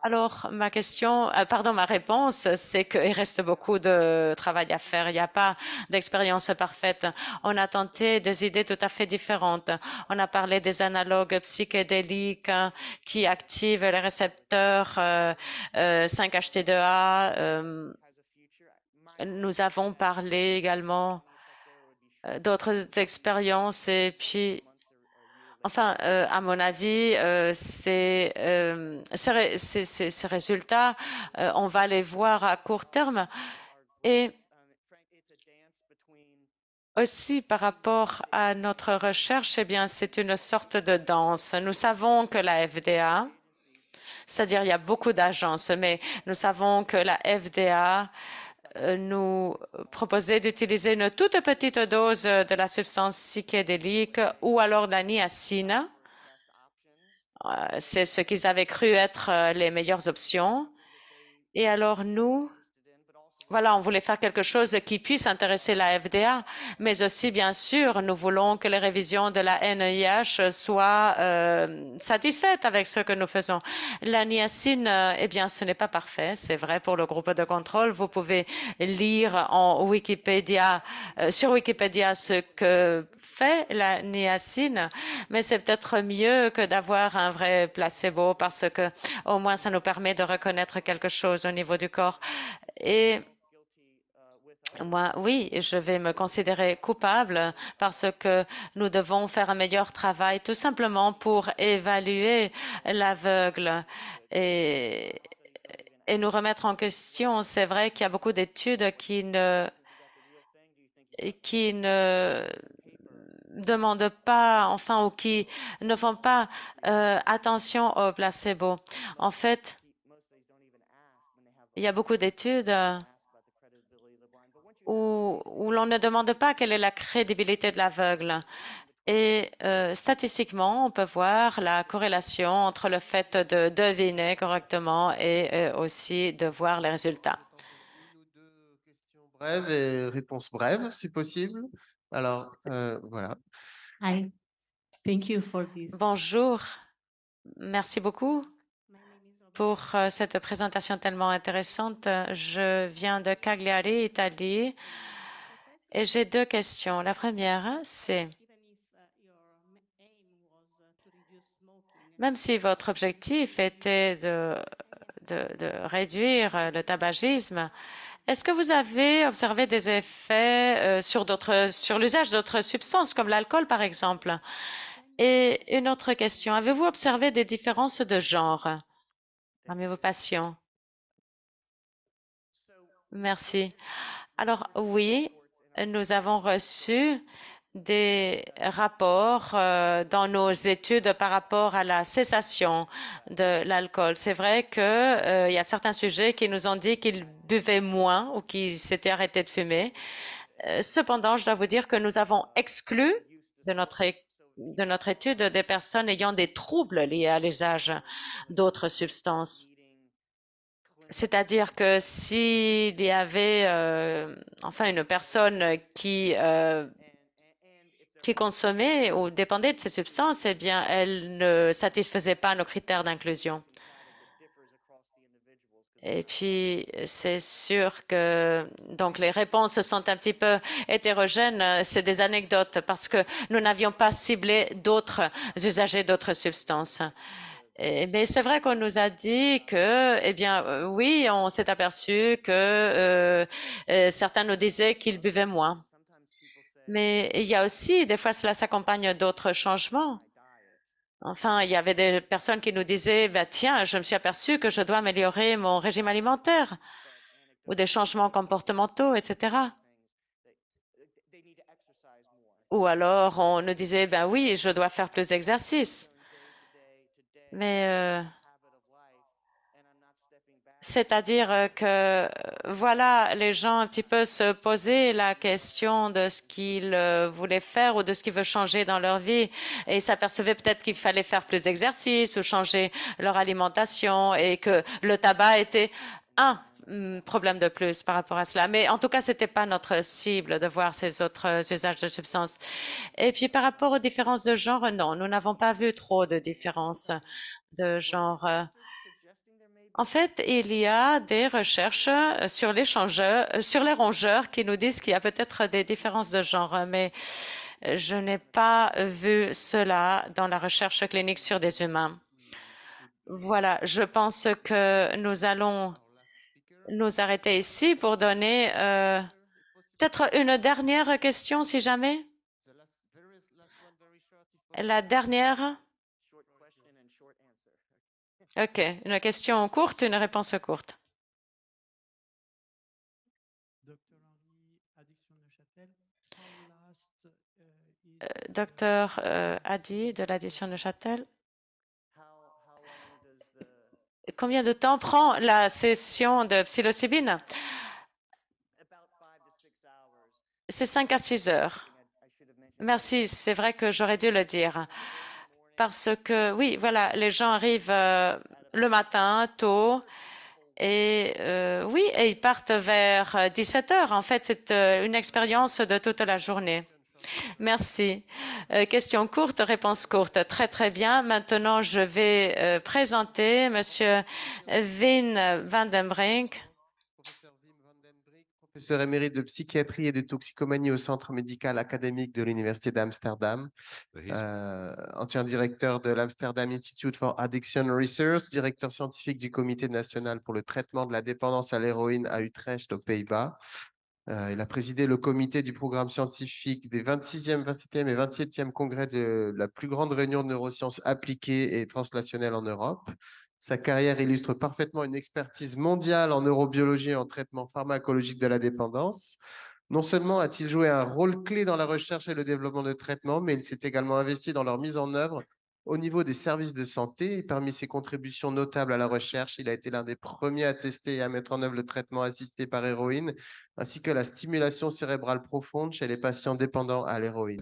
Alors, ma question, euh, pardon, ma réponse, c'est qu'il reste beaucoup de travail à faire. Il n'y a pas d'expérience parfaite. On a tenté des idées tout à fait différentes. On a parlé des analogues psychédéliques euh, qui activent les récepteurs 5-HT2A. Euh, nous avons parlé également d'autres expériences et puis Enfin, euh, à mon avis, euh, euh, ces, résultats, on va les voir à court terme. Et aussi par rapport à notre recherche, eh bien, c'est une sorte de danse. Nous savons que la FDA, c'est-à-dire il y a beaucoup d'agences, mais nous savons que la FDA euh, nous proposer d'utiliser une toute petite dose euh, de la substance psychédélique ou alors la niacine. Euh, c'est ce qu'ils avaient cru être les meilleures options. Et alors nous, voilà, on voulait faire quelque chose qui puisse intéresser la FDA, mais aussi, bien sûr, nous voulons que les révisions de la NIH soient euh, satisfaites avec ce que nous faisons. La niacine, eh bien, ce n'est pas parfait, c'est vrai pour le groupe de contrôle. Vous pouvez lire en Wikipédia, euh, sur Wikipédia ce que fait la niacine, mais c'est peut-être mieux que d'avoir un vrai placebo parce que au moins ça nous permet de reconnaître quelque chose au niveau du corps. Et moi, oui, je vais me considérer coupable parce que nous devons faire un meilleur travail tout simplement pour évaluer l'aveugle et, et nous remettre en question. C'est vrai qu'il y a beaucoup d'études qui ne, qui ne demandent pas, enfin, ou qui ne font pas euh, attention au placebo. En fait, il y a beaucoup d'études où, l'on ne demande pas quelle est la crédibilité de l'aveugle. Et euh, statistiquement, on peut voir la corrélation entre le fait de deviner correctement et euh, aussi de voir les résultats. Deux questions brèves et réponses brèves, si possible. Alors, euh, voilà. Hi. Thank you for this. Bonjour. Merci beaucoup pour euh, cette présentation tellement intéressante. Je viens de Cagliari, Italie, et j'ai deux questions. La première, c'est même si votre objectif était de, de, réduire le tabagisme, est-ce que vous avez observé des effets euh, sur d'autres, sur l'usage d'autres substances comme l'alcool, par exemple? Et une autre question, avez-vous observé des différences de genre? parmi vos patients. Merci. Alors oui, nous avons reçu des rapports euh, dans nos études par rapport à la cessation de l'alcool. C'est vrai que euh, y a certains sujets qui nous ont dit qu'ils buvaient moins ou qu'ils s'étaient arrêtés de fumer. Euh, cependant, je dois vous dire que nous avons exclu de notre de notre étude des personnes ayant des troubles liés à l'usage d'autres substances. C'est-à-dire que s'il y avait euh, enfin une personne qui euh, qui consommait ou dépendait de ces substances, eh bien, elle ne satisfaisait pas nos critères d'inclusion. Et puis, euh, c'est sûr que donc les réponses sont un petit peu hétérogènes. Euh, c'est des anecdotes parce que nous n'avions pas ciblé d'autres usagers d'autres substances. mais c'est vrai qu'on nous a dit que, eh bien, euh, oui, on s'est aperçu que certains nous disaient qu'ils buvaient moins. Mais il y a aussi, des fois, cela s'accompagne d'autres changements. Enfin, il y avait des personnes qui nous disaient, bah, tiens, je me suis aperçu que je dois améliorer mon régime alimentaire ou des changements comportementaux, etc. Ou alors, on nous disait, ben oui, je dois faire plus d'exercices. Mais euh, c'est-à-dire euh, que euh, voilà, les gens un petit peu se posaient la question de ce qu'ils euh, voulaient faire ou de ce qu'ils veulent changer dans leur vie et s'apercevaient peut-être qu'il fallait faire plus d'exercice ou changer leur alimentation et que le tabac était un mm, problème de plus par rapport à cela. Mais en tout cas, ce n'était pas notre cible de voir ces autres usages de substances. Et puis par rapport aux différences de genre, non, nous n'avons pas vu trop de différences de genre. En fait, il y a des recherches euh, sur les, euh, sur les rongeurs qui nous disent qu'il y a peut-être des différences de genre, mais euh, je n'ai pas vu cela dans la recherche clinique sur des humains. Voilà, je pense que nous allons nous arrêter ici pour donner peut-être une dernière question, si jamais. La dernière. OK. Une question courte, une réponse courte. Docteur Adi de l'addition de Châtel. Combien de temps prend la session de psilocybine C'est 5 à 6 heures. Merci, c'est vrai que j'aurais dû le dire parce que, oui, voilà, les gens arrivent euh, le matin tôt. Et euh, oui, et ils partent vers 17 euh, heures. En fait, c'est une expérience de toute la journée. Merci. question courte, réponse courte. Très, très bien. Maintenant, je vais présenter Monsieur Vin Vandenbrink serait émérite de psychiatrie et de toxicomanie au Centre médical académique de l'Université d'Amsterdam, euh, ancien directeur de l'Amsterdam Institute for Addiction Research, directeur scientifique du Comité national pour le traitement de la dépendance à l'héroïne à Utrecht, aux Pays-Bas. Euh, il a présidé le comité du programme scientifique des 26e, 27e et 27e congrès de la plus grande réunion de neurosciences appliquées et translationnelles en Europe. Sa carrière illustre parfaitement une expertise mondiale en neurobiologie et en traitement pharmacologique de la dépendance. Non seulement a-t-il joué un rôle clé dans la recherche et le développement de traitements, mais il s'est également investi dans leur mise en œuvre au niveau des services de santé. parmi ses contributions notables à la recherche, il a été l'un des premiers à tester et à mettre en œuvre le traitement assisté par héroïne, ainsi que la stimulation cérébrale profonde chez les patients dépendants à l'héroïne.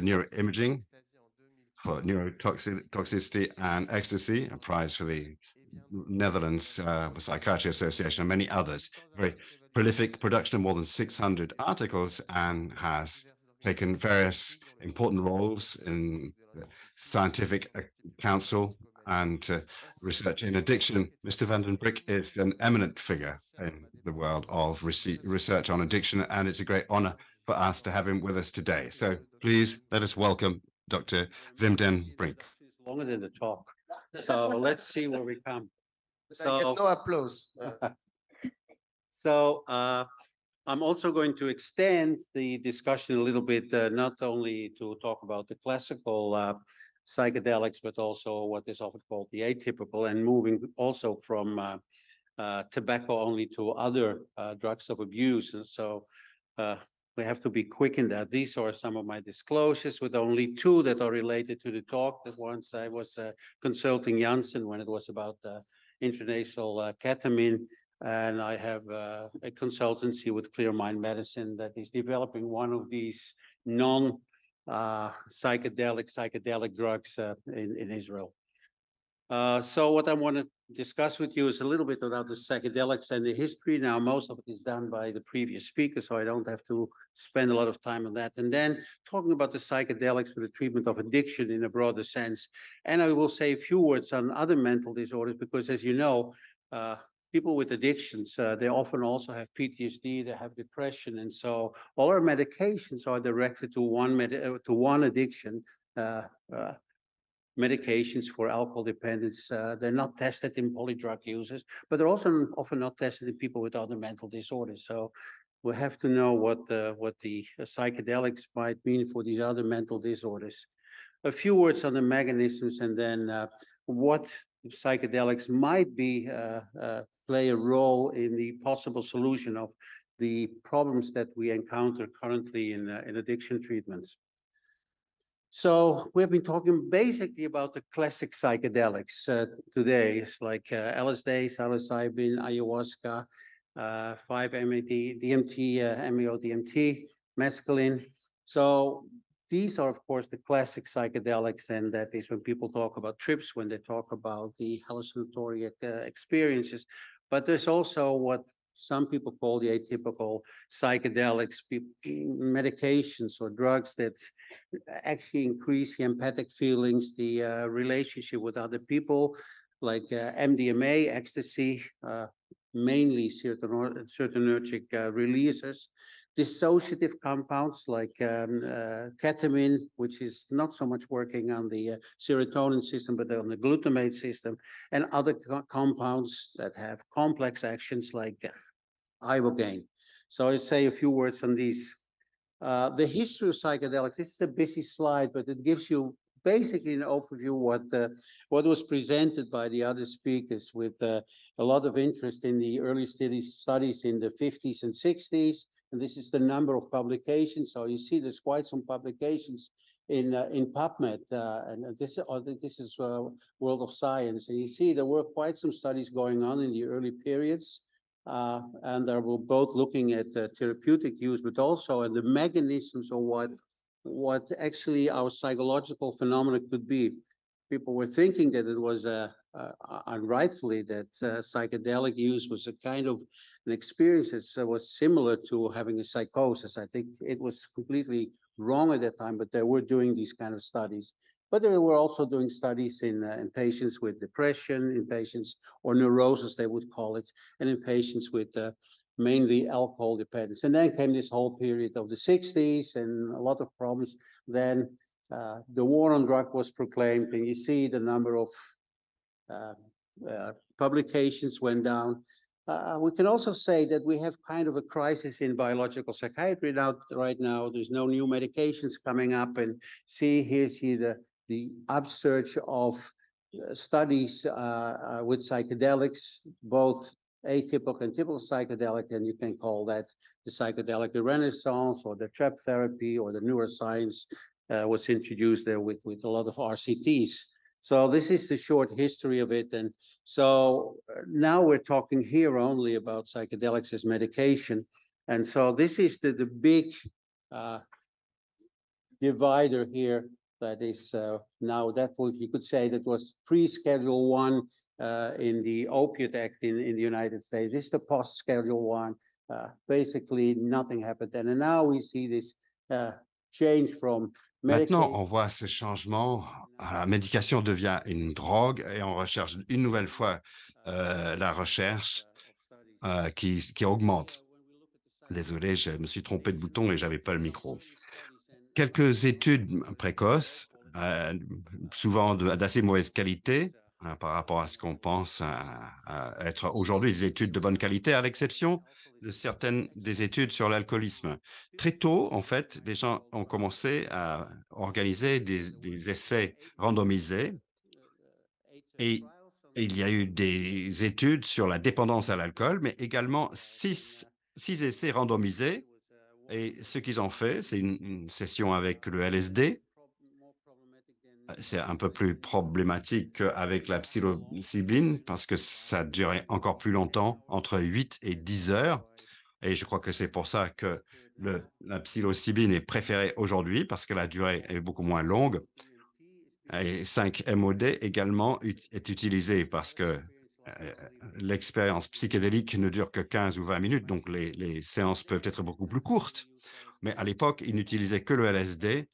Neuroimaging. for neurotoxicity and ecstasy, a prize for the Netherlands uh, Psychiatry Association, and many others. Very prolific production of more than 600 articles and has taken various important roles in the scientific uh, council and uh, research in addiction. Mr. Van den is an eminent figure in the world of research on addiction, and it's a great honor for us to have him with us today. So please let us welcome Dr. Vemden Brink. Longer than the talk. So let's see where we come. I get So, no applause. Uh. so uh, I'm also going to extend the discussion a little bit, uh, not only to talk about the classical uh, psychedelics, but also what is often called the atypical and moving also from uh, uh, tobacco only to other uh, drugs of abuse. And so uh, we have to be quick in that. These are some of my disclosures with only two that are related to the talk that once I was uh, consulting Janssen when it was about uh, intranasal uh, ketamine. And I have uh, a consultancy with Clear Mind Medicine that is developing one of these non uh, psychedelic psychedelic drugs uh, in, in Israel. Uh, so what I want to discuss with you is a little bit about the psychedelics and the history. Now, most of it is done by the previous speaker, so I don't have to spend a lot of time on that. And then talking about the psychedelics for the treatment of addiction in a broader sense. And I will say a few words on other mental disorders because, as you know, uh, people with addictions, uh, they often also have PTSD, they have depression. And so all our medications are directed to one, med- uh, to one addiction. Uh, uh, medications for alcohol dependence. Uh, they're not tested in polydrug users, but they're also often not tested in people with other mental disorders. So we have to know what uh, what the uh, psychedelics might mean for these other mental disorders. A few words on the mechanisms, and then uh, what psychedelics might be uh, play a role in the possible solution of the problems that we encounter currently in in addiction treatments. So we have been talking basically about the classic psychedelics uh, today. It's like uh, LSD, psilocybin, ayahuasca, uh, 5-MeD, DMT, uh, MeO-DMT, mescaline. So these are, of course, the classic psychedelics, and that is when people talk about trips, when they talk about the hallucinatory uh, experiences. But there's also what some people call the atypical psychedelics, medications or drugs that actually increase the empathic feelings, the uh, relationship with other people, like uh, MDMA, ecstasy, uh, mainly certain certainergic uh, releases. Dissociative compounds like um, uh, ketamine, which is not so much working on the uh, serotonin system, but on the glutamate system, and other co- compounds that have complex actions like ibogaine. So i say a few words on these. Uh, the history of psychedelics. This is a busy slide, but it gives you basically an overview what uh, what was presented by the other speakers with uh, a lot of interest in the early studies studies in the 50s and 60s. And this is the number of publications. So you see, there's quite some publications in uh, in PubMed, uh, and this or uh, this is uh, World of Science, and you see there were quite some studies going on in the early periods. Uh, and they were both looking at the uh, therapeutic use, but also at the mechanisms of what what actually our psychological phenomena could be. People were thinking that it was a uh, uh, unrightfully that uh, psychedelic use was a kind of an experience that was similar to having a psychosis. I think it was completely wrong at that time, but they were doing these kind of studies. But they were also doing studies in, uh, in patients with depression, in patients or neurosis, they would call it, and in patients with uh, mainly alcohol dependence. And then came this whole period of the 60s and a lot of problems. Then uh, the war on drug was proclaimed, and you see the number of uh, uh, publications went down. Uh, we can also say that we have kind of a crisis in biological psychiatry now, right now. There's no new medications coming up, and see here, the the upsurge of uh, studies uh, uh, with psychedelics, both atypical and typical psychedelic, and you can call that the psychedelic renaissance or the trap therapy or the neuroscience uh, was introduced there with, with a lot of RCTs. So this is the short history of it. And so uh, now we're talking here only about psychedelics as medication. And so this is the, the big uh, divider here That is uh, now at that point, you could say that was pre-Schedule One uh, in the Opiate Act in the United States. This is the post-Schedule One. Uh, basically, nothing happened. And now we see this change from Maintenant, on voit ce changement. La médication devient une drogue et on recherche une nouvelle fois euh, la recherche euh, qui, qui augmente. Désolé, je me suis trompé de bouton et j'avais pas le micro quelques études précoces, euh, souvent d'assez mauvaise qualité hein, par rapport à ce qu'on pense hein, être aujourd'hui des études de bonne qualité, à l'exception de certaines des études sur l'alcoolisme. Très tôt, en fait, des gens ont commencé à organiser des, essais randomisés et il y a eu des études sur la dépendance à l'alcool, mais également six essais randomisés et ce qu'ils ont fait, c'est une, session avec le LSD. Euh, c'est un peu plus problématique qu'avec la psilocybine parce que ça durait encore plus longtemps, entre 8 et 10 heures. Et je crois que c'est pour ça que le, la psilocybine est préférée aujourd'hui parce que la durée est beaucoup moins longue. Et 5-MOD également est utilisé parce que euh, l'expérience psychédélique ne dure que 15 ou 20 minutes, donc les, séances peuvent être beaucoup plus courtes. Mais à l'époque, ils n'utilisaient que le LSD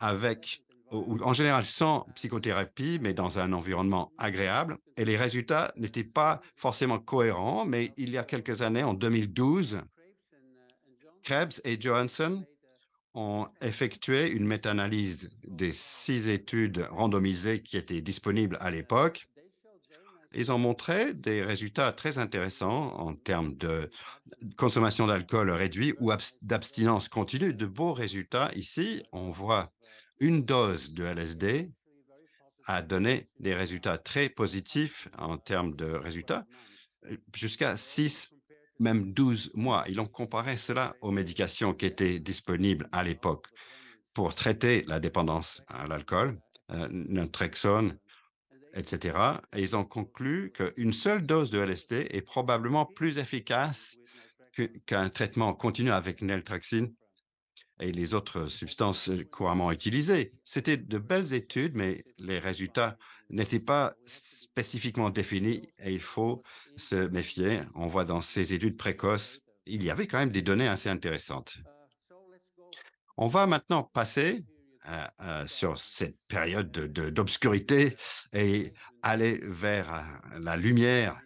avec, ou, en général sans psychothérapie, mais dans un environnement agréable. Et les résultats n'étaient pas forcément cohérents, mais il y a quelques années, en 2012, Krebs et Johansson ont effectué une méta-analyse des six études randomisées qui étaient disponibles à l'époque ils ont montré des résultats très intéressants en termes de consommation d'alcool réduit ou d'abstinence continue. De beaux résultats. Ici, on voit une dose de LSD a donné des résultats très positifs en termes de résultats, jusqu'à 6, même 12 mois. Ils ont comparé cela aux médications qui étaient disponibles à l'époque pour traiter la dépendance à l'alcool, euh, etc. Et ils ont conclu qu'une seule dose de LSD est probablement plus efficace qu'un traitement continu avec Neltraxine et les autres substances couramment utilisées. C'était de belles études, mais les résultats n'étaient pas spécifiquement définis et il faut se méfier. On voit dans ces études précoces, il y avait quand même des données assez intéressantes. On va maintenant passer sur cette période d'obscurité et aller vers euh, la lumière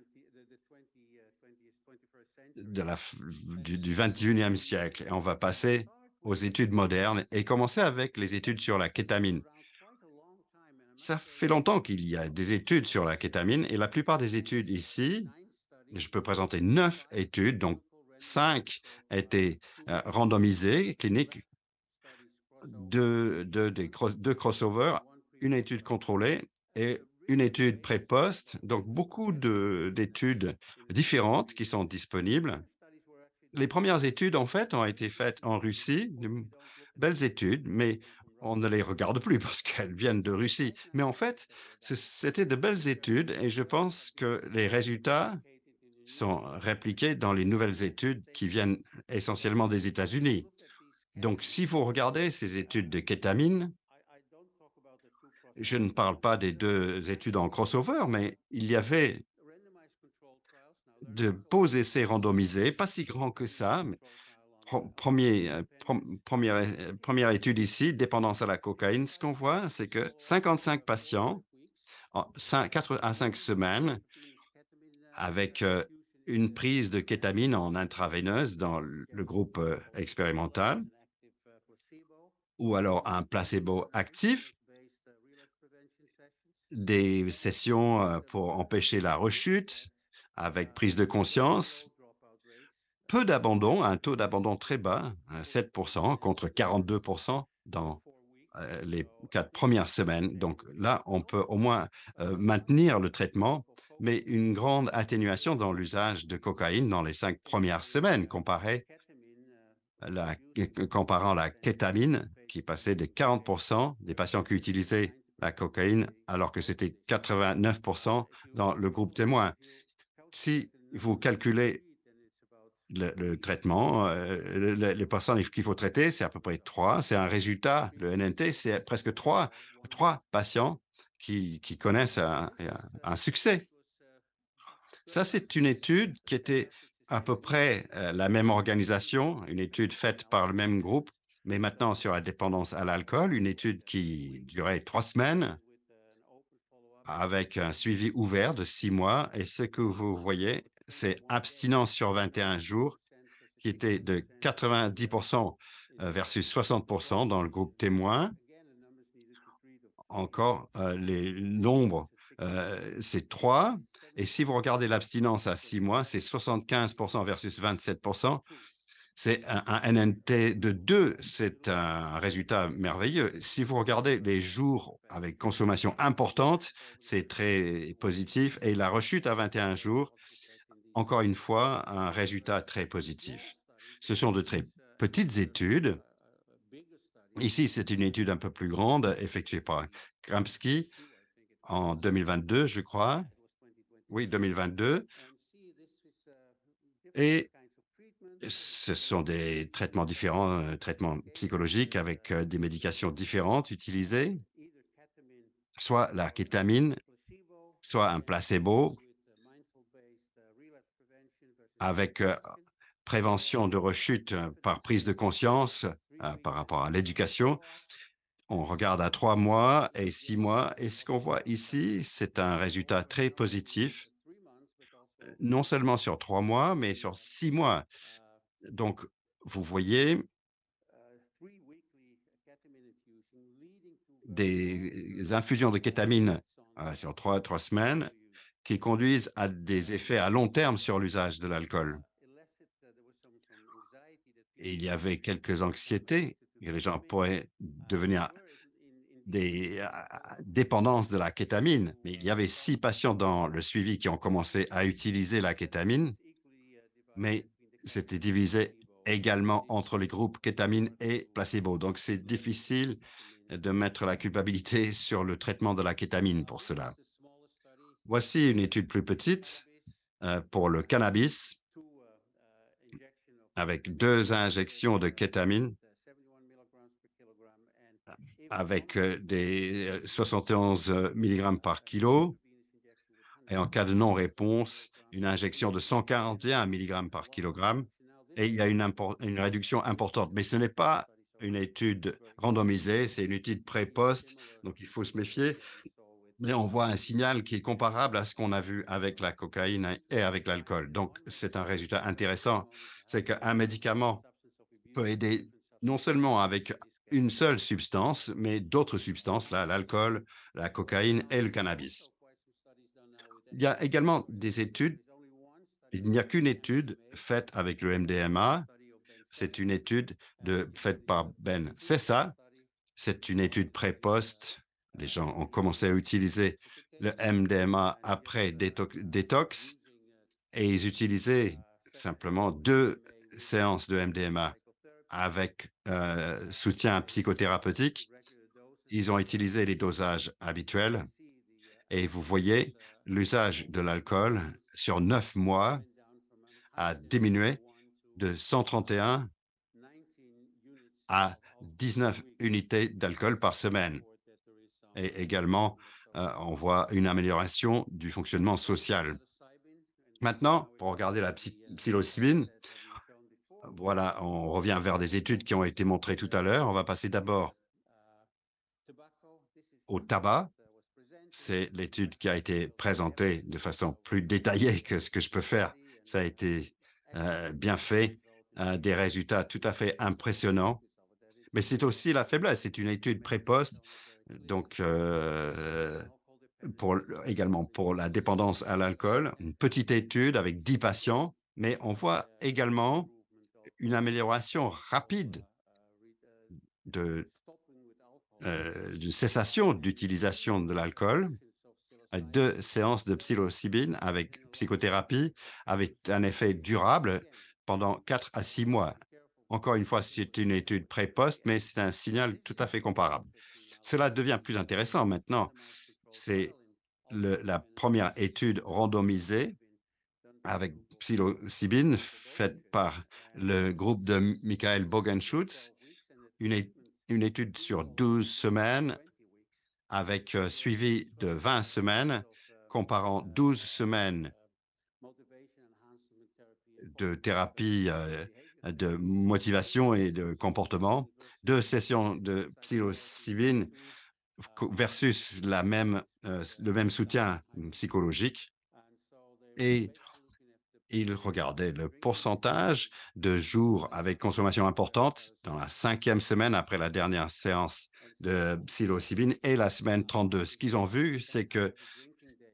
du, 21e siècle. Et on va passer aux études modernes et commencer avec les études sur la kétamine. Ça fait longtemps qu'il y a des études sur la kétamine et la plupart des études ici, je peux présenter neuf études, donc cinq étaient euh, randomisées, cliniques, de crossovers, une étude contrôlée et une étude pré poste donc beaucoup d'études différentes qui sont disponibles. Les premières études, en fait, ont été faites en Russie, de belles études, mais on ne les regarde plus parce qu'elles viennent de Russie. Mais en fait, c'était de belles études et je pense que les résultats sont répliqués dans les nouvelles études qui viennent essentiellement des États-Unis. Donc, si vous regardez ces études de kétamine, je ne parle pas des deux études en crossover, mais il y avait de beaux essais randomisés, pas si grands que ça. Mais euh, euh, première, étude ici, dépendance à la cocaïne, ce qu'on voit, c'est que 55 patients en 4 à 5 semaines avec euh, une prise de kétamine en intraveineuse dans le groupe expérimental ou alors un placebo actif, des sessions euh, pour empêcher la rechute avec prise de conscience, peu d'abandon, un taux d'abandon très bas, 7% contre 42% dans euh, les quatre premières semaines. Donc là, on peut au moins euh, maintenir le traitement, mais une grande atténuation dans l'usage de cocaïne dans les cinq premières semaines comparé comparant la kétamine qui passait de 40% des patients qui utilisaient la cocaïne, alors que c'était 89% dans le groupe témoin. Si vous calculez le, traitement, euh, les personnes qu'il faut traiter, c'est à peu près trois, C'est un résultat, le NNT, c'est presque trois patients qui, connaissent un, succès. Ça, c'est une étude qui était à peu près euh, la même organisation, une étude faite par le même groupe mais maintenant, sur la dépendance à l'alcool, une étude qui durait trois semaines avec un suivi ouvert de six mois. Et ce que vous voyez, c'est abstinence sur 21 jours qui était de 90% euh, versus 60% dans le groupe témoin. Encore, euh, les nombres, euh, c'est trois Et si vous regardez l'abstinence à six mois, c'est 75% versus 27%. C'est un, NNT de 2, c'est un résultat merveilleux. Si vous regardez les jours avec consommation importante, c'est très positif. Et la rechute à 21 jours, encore une fois, un résultat très positif. Ce sont de très petites études. Ici, c'est une étude un peu plus grande effectuée par Kramsky en 2022, je crois. Oui, 2022. Et ce sont des traitements différents, euh, traitements psychologiques avec euh, des médications différentes utilisées, soit la kétamine, soit un placebo, avec euh, prévention de rechute par prise de conscience par rapport à l'éducation. On regarde à trois mois et six mois, et ce qu'on voit ici, c'est un résultat très positif, non seulement sur trois mois, mais sur six mois. Donc, vous voyez des infusions de kétamine euh, sur trois, trois semaines qui conduisent à des effets à long terme sur l'usage de l'alcool. Il y avait quelques anxiétés et les gens pourraient devenir des ah, dépendances de la kétamine, mais il y avait six patients dans le suivi qui ont commencé à utiliser la kétamine, mais c'était divisé également entre les groupes kétamine et placebo. Donc, c'est difficile de mettre la culpabilité sur le traitement de la kétamine pour cela. Voici une étude plus petite euh, pour le cannabis avec deux injections de kétamine avec euh, des 71 euh, mg par kilo et en cas de non-réponse, une injection de 141 mg par kg Et il y a une, une réduction importante. Mais ce n'est pas une étude randomisée, c'est une étude pré poste donc il faut se méfier. Mais on voit un signal qui est comparable à ce qu'on a vu avec la cocaïne et avec l'alcool. Donc, c'est un résultat intéressant. C'est qu'un médicament peut aider non seulement avec une seule substance, mais d'autres substances, l'alcool, la cocaïne et le cannabis. Il y a également des études. Il n'y a qu'une étude faite avec le MDMA. C'est une étude faite par Ben ça. C'est une étude pré poste Les gens ont commencé à utiliser le MDMA après détox et ils utilisaient simplement deux séances de MDMA avec euh, soutien psychothérapeutique. Ils ont utilisé les dosages habituels et vous voyez l'usage de l'alcool sur neuf mois a diminué de 131 à 19 unités d'alcool par semaine. Et également, euh, on voit une amélioration du fonctionnement social. Maintenant, pour regarder la psilocybine, voilà, on revient vers des études qui ont été montrées tout à l'heure. On va passer d'abord au tabac c'est l'étude qui a été présentée de façon plus détaillée que ce que je peux faire. Ça a été euh, bien fait, euh, des résultats tout à fait impressionnants. Mais c'est aussi la faiblesse. C'est une étude préposte, donc euh, également pour la dépendance à l'alcool. Une petite étude avec 10 patients, mais on voit également une amélioration rapide de euh, d'une cessation d'utilisation de l'alcool, euh, deux séances de psilocybine avec psychothérapie avaient un effet durable pendant quatre à six mois. Encore une fois, c'est une étude pré-poste, mais c'est un signal tout à fait comparable. Cela devient plus intéressant maintenant. C'est la première étude randomisée avec psilocybine faite par le groupe de Michael Bogenschutz, une, une étude sur 12 semaines avec euh, suivi de 20 semaines, comparant 12 semaines de thérapie euh, de motivation et de comportement, deux sessions de psilocybine versus la même, euh, le même soutien psychologique. Et ils regardait le pourcentage de jours avec consommation importante dans la cinquième semaine après la dernière séance de psilocybine et la semaine 32. Ce qu'ils ont vu, c'est que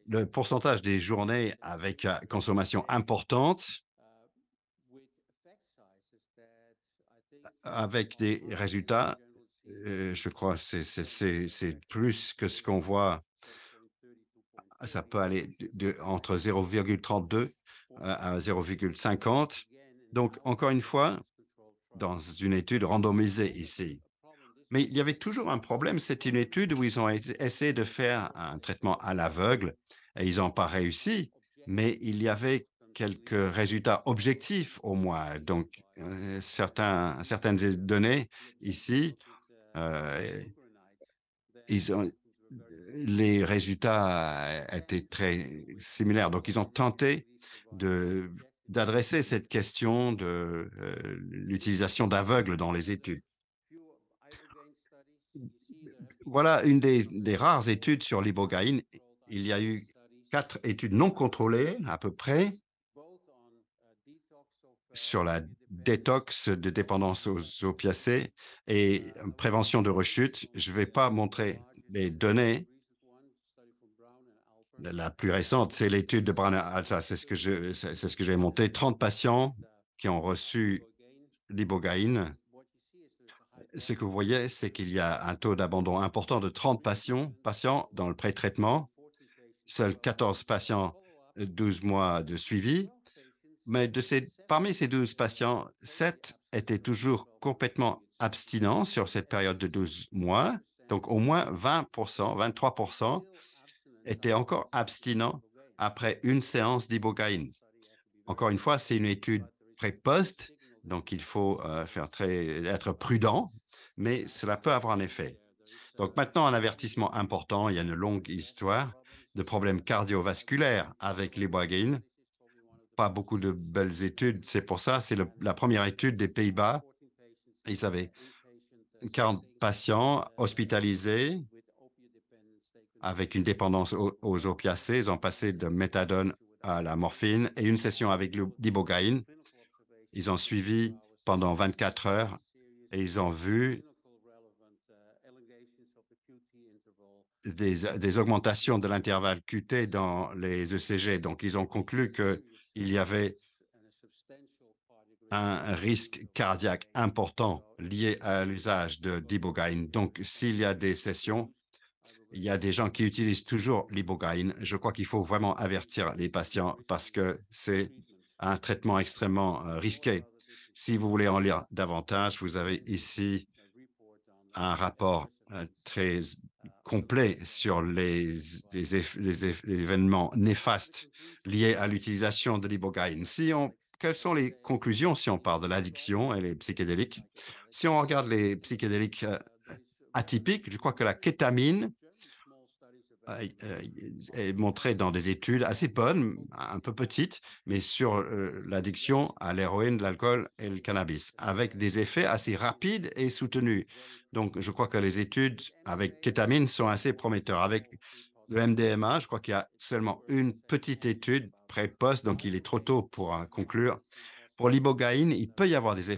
le pourcentage des journées avec euh, consommation importante avec des résultats, euh, je crois, c'est plus que ce qu'on voit. Ça peut aller de, de, entre 0,32 à 0,50. Donc, encore une fois, dans une étude randomisée ici. Mais il y avait toujours un problème. C'est une étude où ils ont essayé de faire un traitement à l'aveugle et ils n'ont pas réussi, mais il y avait quelques résultats objectifs au moins. Donc, euh, certains, certaines données ici, euh, ils ont, les résultats euh, étaient très similaires. Donc, ils ont tenté d'adresser cette question de euh, l'utilisation d'aveugles dans les études. Voilà une des, des rares études sur l'ibogaïne. Il y a eu quatre études non contrôlées, à peu près, sur la détox de dépendance aux opiacés et prévention de rechute. Je ne vais pas montrer les données, la plus récente, c'est l'étude de Brown C'est ce que je, c'est ce que j'ai monté. 30 patients qui ont reçu l'ibogaïne. Ce que vous voyez, c'est qu'il y a un taux d'abandon important de 30 patients, patients dans le pré-traitement. Seuls 14 patients, 12 mois de suivi. Mais de ces, parmi ces 12 patients, 7 étaient toujours complètement abstinents sur cette période de 12 mois. Donc au moins 20%, 23% étaient encore abstinents après une séance d'ibogaïne. Encore une fois, c'est une étude pré poste donc il faut euh, faire très, être prudent, mais cela peut avoir un effet. Donc maintenant, un avertissement important, il y a une longue histoire de problèmes cardiovasculaires avec l'ibogaïne. Pas beaucoup de belles études, c'est pour ça, c'est la première étude des Pays-Bas. Ils avaient 40 patients hospitalisés avec une dépendance aux, opiacés. Ils ont passé de méthadone à la morphine et une session avec l'ibogaïne. Ils ont suivi pendant 24 heures et ils ont vu des, des augmentations de l'intervalle QT dans les ECG. Donc, ils ont conclu qu'il y avait un risque cardiaque important lié à l'usage de d'ibogaine. Donc, s'il y a des sessions, il y a des gens qui utilisent toujours l'ibogaine. Je crois qu'il faut vraiment avertir les patients parce que c'est un traitement extrêmement euh, risqué. Si vous voulez en lire davantage, vous avez ici un rapport euh, très complet sur les, les, les événements néfastes liés à l'utilisation de l'ibogaine. Si on quelles sont les conclusions si on parle de l'addiction et les psychédéliques? Si on regarde les psychédéliques euh, atypiques, je crois que la kétamine euh, euh, est montrée dans des études assez bonnes, un peu petites, mais sur l'addiction à l'héroïne, l'alcool et le cannabis, avec des effets assez rapides et soutenus. Donc, je crois que les études avec kétamine sont assez prometteurs. Avec le MDMA, je crois qu'il y a seulement une petite étude donc il est trop tôt pour euh, conclure. Pour l'ibogaïne, il peut y avoir des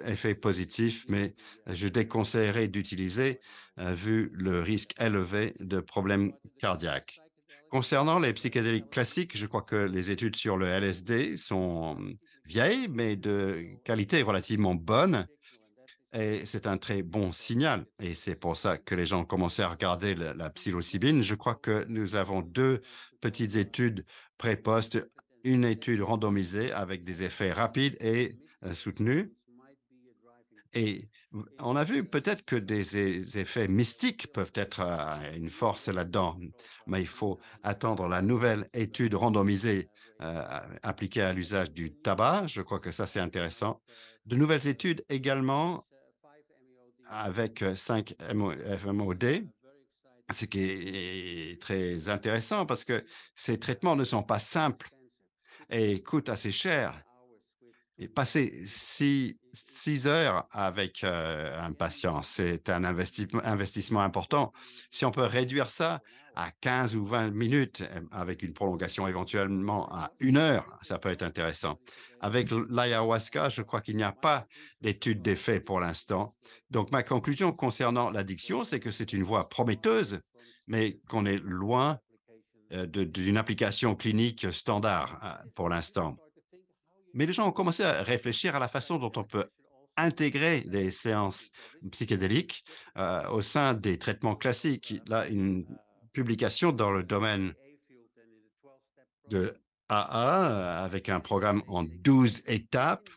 effets positifs, mais euh, je déconseillerais d'utiliser euh, vu le risque élevé de problèmes cardiaques. Concernant les psychédéliques classiques, je crois que les études sur le LSD sont vieilles, mais de qualité relativement bonne. Et c'est un très bon signal. Et c'est pour ça que les gens ont commencé à regarder la, la, psilocybine. Je crois que nous avons deux petites études pré-poste, une étude randomisée avec des effets rapides et euh, soutenus. Et on a vu peut-être que des effets mystiques peuvent être une force là-dedans, mais il faut attendre la nouvelle étude randomisée euh, appliquée à l'usage du tabac. Je crois que ça, c'est intéressant. De nouvelles études également avec 5 FMOD ce qui est très intéressant parce que ces traitements ne sont pas simples et coûtent assez cher. Et passer six, heures avec euh, un patient, c'est un investissement important. Si on peut réduire ça à 15 ou 20 minutes, euh, avec une prolongation éventuellement à une heure. Ça peut être intéressant. Avec l'ayahuasca, je crois qu'il n'y a pas d'étude d'effet pour l'instant. Donc, ma conclusion concernant l'addiction, c'est que c'est une voie prometteuse, mais qu'on est loin euh, d'une application clinique standard euh, pour l'instant. Mais les gens ont commencé à réfléchir à la façon dont on peut intégrer des séances psychédéliques au sein des traitements classiques. Là, une publication dans le domaine de AA euh, avec un programme en 12 étapes.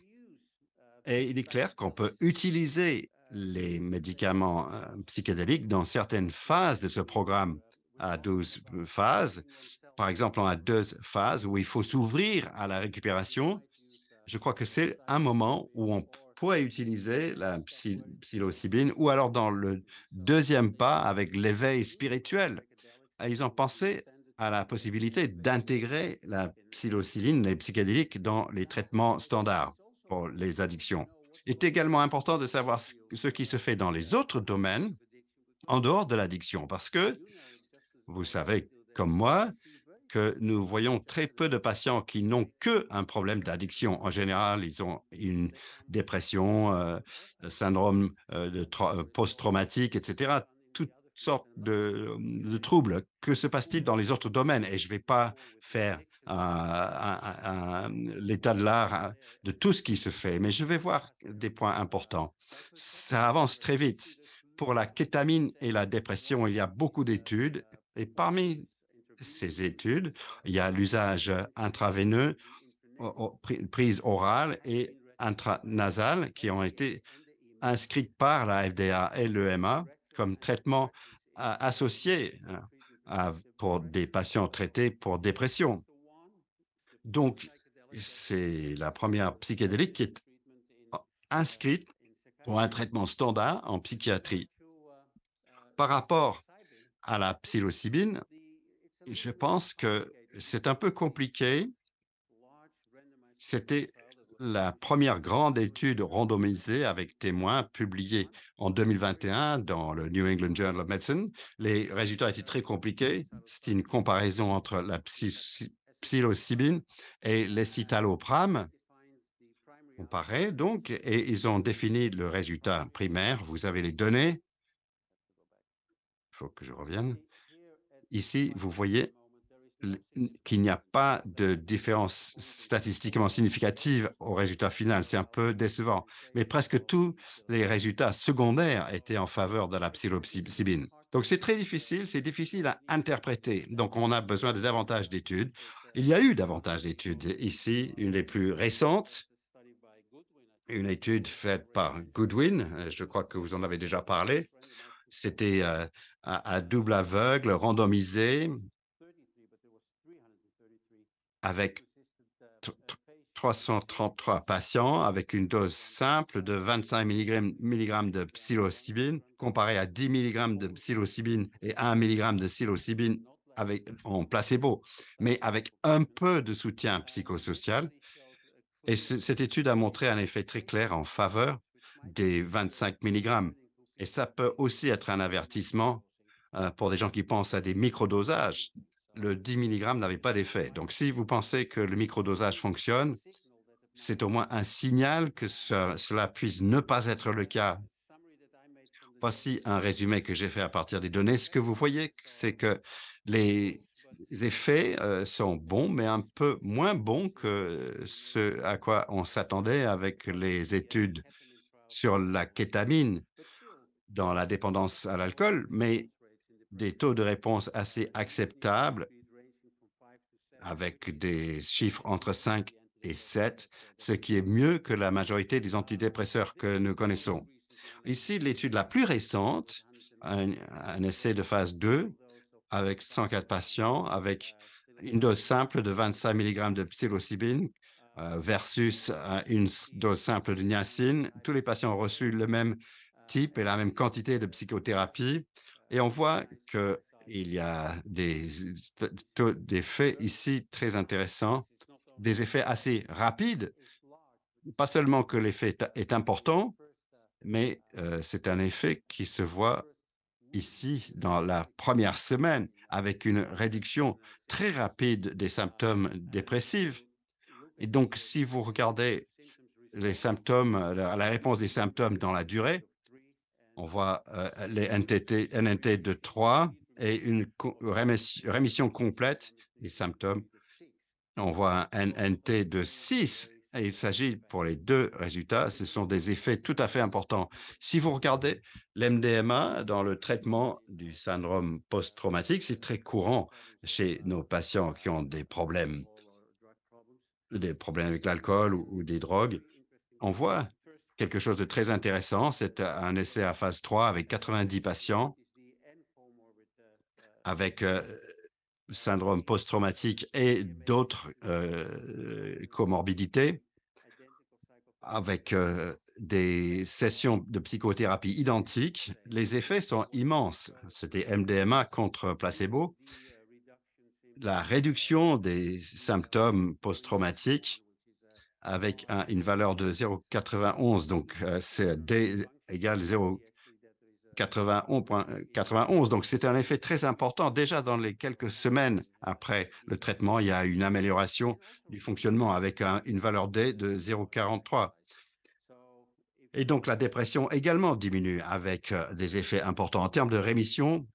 Et il est clair qu'on peut utiliser les médicaments euh, psychédéliques dans certaines phases de ce programme à 12 euh, phases, par exemple en a deux phases où il faut s'ouvrir à la récupération. Je crois que c'est un moment où on pourrait utiliser la psilocybine ou alors dans le deuxième pas avec l'éveil spirituel. Ah, ils ont pensé à la possibilité d'intégrer la psilocybine, les psychédéliques, dans les traitements standards pour les addictions. Il est également important de savoir ce qui se fait dans les autres domaines en dehors de l'addiction, parce que vous savez, comme moi, que nous voyons très peu de patients qui n'ont qu'un problème d'addiction. En général, ils ont une dépression, un euh, syndrome euh, euh, post-traumatique, etc sorte de, euh, de troubles. Que se passe-t-il dans les autres domaines Et je ne vais pas faire euh, l'état de l'art euh, de tout ce qui se fait, mais je vais voir des points importants. Ça avance très vite. Pour la kétamine et la dépression, il y a beaucoup d'études. Et parmi ces études, il y a l'usage intraveineux, prise orale et intranasale qui ont été inscrites par la FDA et l'EMA comme traitement associé euh, pour des patients traités pour dépression. Donc, c'est la première psychédélique qui est inscrite pour un traitement standard en psychiatrie. Par rapport à la psilocybine, je pense que c'est un peu compliqué. C'était la première grande étude randomisée avec témoins publiée en 2021 dans le New England Journal of Medicine. Les résultats étaient très compliqués. C'est une comparaison entre la psilocybine et l'escitalopram comparé donc, et ils ont défini le résultat primaire. Vous avez les données. Il faut que je revienne. Ici, vous voyez qu'il n'y a pas de différence statistiquement significative au résultat final. C'est un peu décevant. Mais presque tous les résultats secondaires étaient en faveur de la psilocybine. Donc c'est très difficile, c'est difficile à interpréter. Donc on a besoin de davantage d'études. Il y a eu davantage d'études. Ici, une des plus récentes, une étude faite par Goodwin, je crois que vous en avez déjà parlé, c'était euh, à, à, double aveugle, randomisé, avec 333 patients avec une dose simple de 25 mg, de psilocybine, comparé à 10 mg de psilocybine et 1 mg de psilocybine avec, en placebo, mais avec un peu de soutien psychosocial. Et cette étude a montré un effet très clair en faveur des 25 mg. Et ça peut aussi être un avertissement euh, pour des gens qui pensent à des microdosages le 10 mg n'avait pas d'effet. Donc, si vous pensez que le microdosage fonctionne, c'est au moins un signal que cela puisse ne pas être le cas. Voici un résumé que j'ai fait à partir des données. Ce que vous voyez, c'est que les effets euh, sont bons, mais un peu moins bons que ce à quoi on s'attendait avec les études sur la kétamine dans la dépendance à l'alcool, mais des taux de réponse assez acceptables avec des chiffres entre 5 et 7, ce qui est mieux que la majorité des antidépresseurs que nous connaissons. Ici, l'étude la plus récente, un, essai de phase 2 avec 104 patients, avec une dose simple de 25 mg de psilocybine euh, versus euh, une dose simple de niacine. Tous les patients ont reçu le même type et la même quantité de psychothérapie et on voit qu'il y a des, des faits ici très intéressants, des effets assez rapides. Pas seulement que l'effet est important, mais euh, c'est un effet qui se voit ici dans la première semaine avec une réduction très rapide des symptômes dépressifs. Et donc, si vous regardez les symptômes, la réponse des symptômes dans la durée, on voit euh, les NTT, NNT de 3 et une rémission, complète des symptômes. On voit un NNT de 6. Et il s'agit pour les deux résultats, ce sont des effets tout à fait importants. Si vous regardez l'MDMA dans le traitement du syndrome post-traumatique, c'est très courant chez nos patients qui ont des problèmes, des problèmes avec l'alcool ou, ou des drogues. On voit quelque chose de très intéressant. C'est un essai à phase 3 avec 90 patients avec euh, syndrome post-traumatique et d'autres euh, comorbidités, avec euh, des sessions de psychothérapie identiques. Les effets sont immenses. C'était MDMA contre placebo. La réduction des symptômes post-traumatiques avec une valeur de 0,91. Donc, euh, c'est D égale 0,91. Donc, c'est un effet très important. Déjà, dans les quelques semaines après le traitement, il y a une amélioration du fonctionnement avec une valeur D de 0,43. Et donc, la dépression également diminue avec euh, des effets importants. En termes de rémission,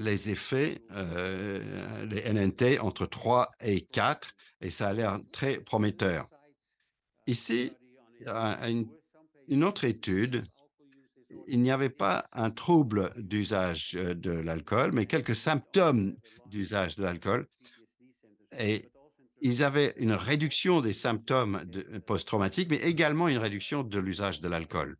les effets, euh, les NNT, entre 3 et 4, et ça a l'air très prometteur. Ici, une, autre étude, il n'y avait pas un trouble d'usage euh, de l'alcool, mais quelques symptômes d'usage de l'alcool. Et ils avaient une réduction des symptômes post-traumatiques, mais également une réduction de l'usage de l'alcool.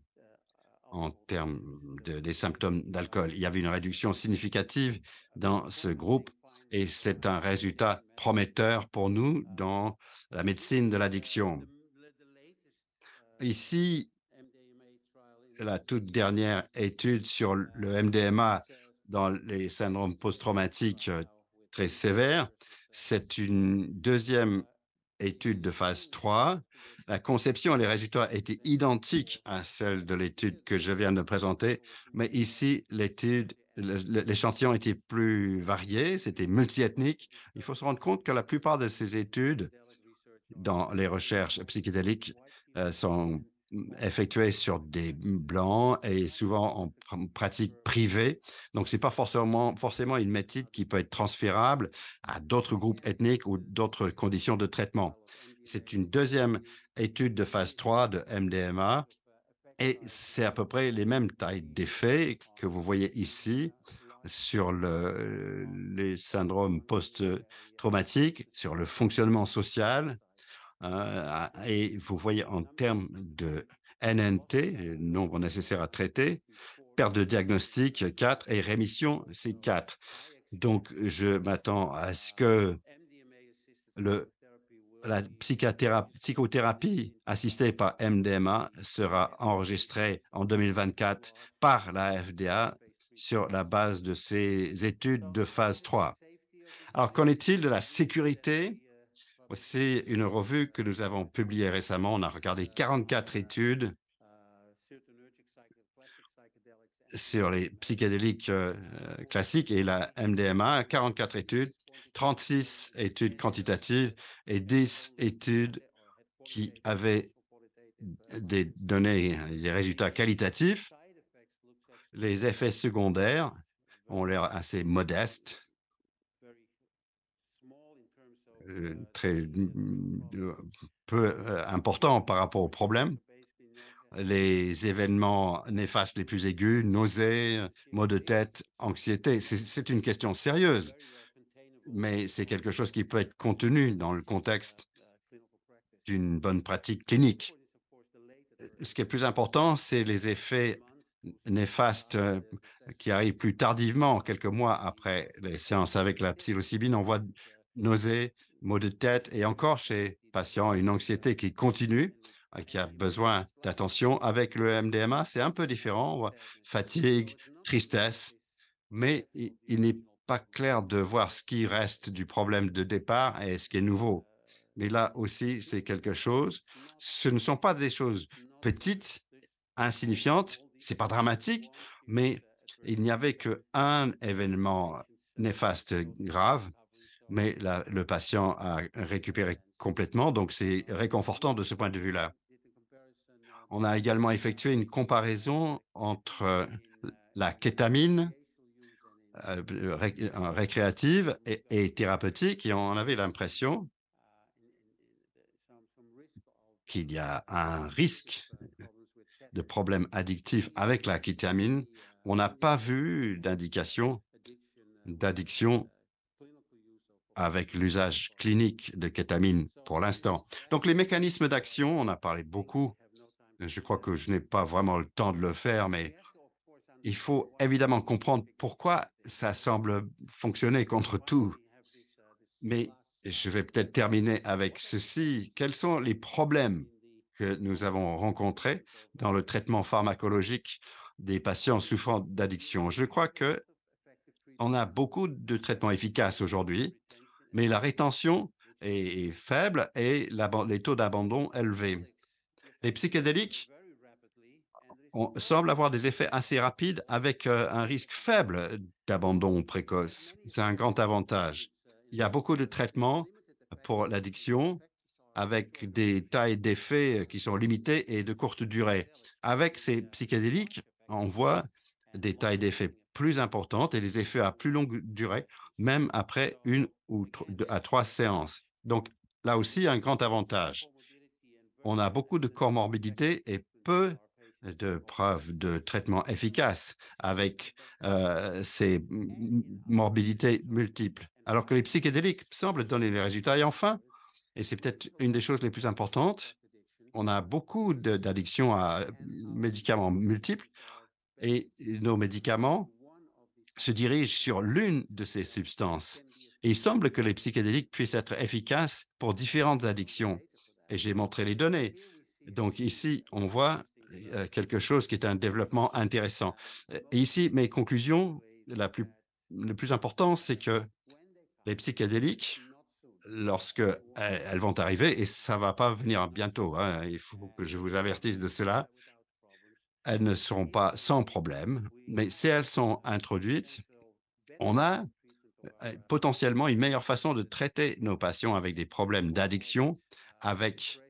En termes des symptômes d'alcool, il y avait une réduction significative dans ce groupe et c'est un résultat prometteur pour nous dans la médecine de l'addiction. Ici, la toute dernière étude sur le MDMA dans les syndromes post-traumatiques euh, très sévères, c'est une deuxième étude de phase 3. La conception et les résultats étaient identiques à celle de l'étude que je viens de présenter, mais ici, l'étude l'échantillon était plus varié, c'était multiethnique. Il faut se rendre compte que la plupart de ces études dans les recherches psychédéliques euh, sont effectuées sur des blancs et souvent en pratique privée. Donc, c'est pas forcément, forcément une méthode qui peut être transférable à d'autres groupes ethniques ou d'autres conditions de traitement. C'est une deuxième étude de phase 3 de MDMA et c'est à peu près les mêmes tailles d'effets que vous voyez ici sur les syndromes post-traumatiques, sur le fonctionnement social, Hein, et vous voyez en termes de NNT, nombre nécessaire à traiter, perte de diagnostic 4 et rémission c'est 4. Donc je m'attends à ce que le, la psychothérapie assistée par MDMA sera enregistrée en 2024 par la FDA sur la base de ces études de phase 3. Alors qu'en est-il de la sécurité Voici une revue que nous avons publiée récemment. On a regardé 44 études sur les psychédéliques euh, classiques et la MDMA, 44 études, 36 études quantitatives et 10 études qui avaient des données, des résultats qualitatifs. Les effets secondaires ont l'air assez modestes. Euh, très mm, euh, peu euh, important par rapport au problème. Les événements néfastes les plus aigus, nausées, maux de tête, anxiété, c'est une question sérieuse, mais c'est quelque chose qui peut être contenu dans le contexte d'une bonne pratique clinique. Ce qui est plus important, c'est les effets néfastes qui arrivent plus tardivement, quelques mois après les séances avec la psilocybine. On voit nausées, maux de tête et encore chez patients une anxiété qui continue, qui a besoin d'attention. Avec le MDMA, c'est un peu différent. Fatigue, tristesse, mais il n'est pas clair de voir ce qui reste du problème de départ et ce qui est nouveau. Mais là aussi, c'est quelque chose. Ce ne sont pas des choses petites, insignifiantes. C'est pas dramatique, mais il n'y avait qu'un événement néfaste grave mais le patient a récupéré complètement, donc c'est réconfortant de ce point de vue-là. On a également effectué une comparaison entre euh, la kétamine euh, euh, récréative et, thérapeutique, et on avait l'impression qu'il y a un risque de problèmes addictifs avec la kétamine. On n'a pas vu d'indication d'addiction avec l'usage clinique de kétamine pour l'instant. Donc les mécanismes d'action, on a parlé beaucoup. Je crois que je n'ai pas vraiment le temps de le faire, mais il faut évidemment comprendre pourquoi ça semble fonctionner contre tout. Mais je vais peut-être terminer avec ceci. Quels sont les problèmes que nous avons rencontrés dans le traitement pharmacologique des patients souffrant d'addiction? Je crois que on a beaucoup de traitements efficaces aujourd'hui mais la rétention est, faible et les taux d'abandon élevés. Les psychédéliques semblent avoir des effets assez rapides avec euh, un risque faible d'abandon précoce. C'est un grand avantage. Il y a beaucoup de traitements pour l'addiction avec des tailles d'effets euh, qui sont limitées et de courte durée. Avec ces psychédéliques, on voit des tailles d'effets plus importante et les effets à plus longue durée, même après une ou à trois séances. Donc là aussi, un grand avantage. On a beaucoup de comorbidités et peu de preuves de traitement efficace avec euh, ces morbidités multiples, alors que les psychédéliques semblent donner les résultats. Et enfin, et c'est peut-être une des choses les plus importantes, on a beaucoup d'addictions à médicaments multiples et nos médicaments se dirige sur l'une de ces substances. il semble que les psychédéliques puissent être efficaces pour différentes addictions. Et j'ai montré les données. Donc ici, on voit euh, quelque chose qui est un développement intéressant. Et ici, mes conclusions, la plus, le plus important, c'est que les psychédéliques, lorsque elles vont arriver, et ça va pas venir bientôt, hein, il faut que je vous avertisse de cela, elles ne sont pas sans problème, mais si elles sont introduites, on a euh, potentiellement une meilleure façon de traiter nos patients avec des problèmes d'addiction, avec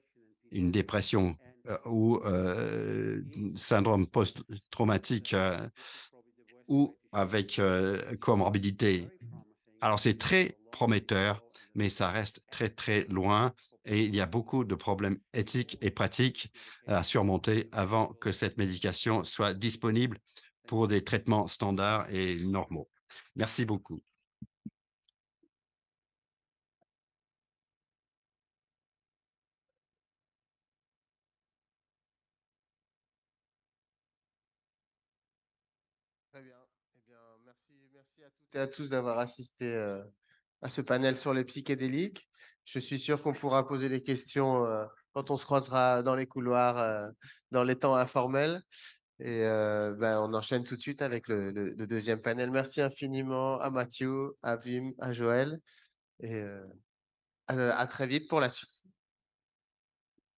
une dépression euh, ou euh, syndrome post-traumatique ou avec comorbidité. Alors c'est très prometteur, mais ça reste très très loin et il y a beaucoup de problèmes éthiques et pratiques à surmonter avant que cette médication soit disponible pour des traitements standards et normaux. Merci beaucoup. Très bien. Eh bien merci, merci à toutes et à tous d'avoir assisté euh, à ce panel sur les psychédéliques je suis sûr qu'on pourra poser des questions euh, quand on se croisera dans les couloirs, euh, dans les temps informels. Et euh, ben, on enchaîne tout de suite avec le, deuxième panel. Merci infiniment à Mathieu, à Vim, à Joël. Et à très vite pour la suite.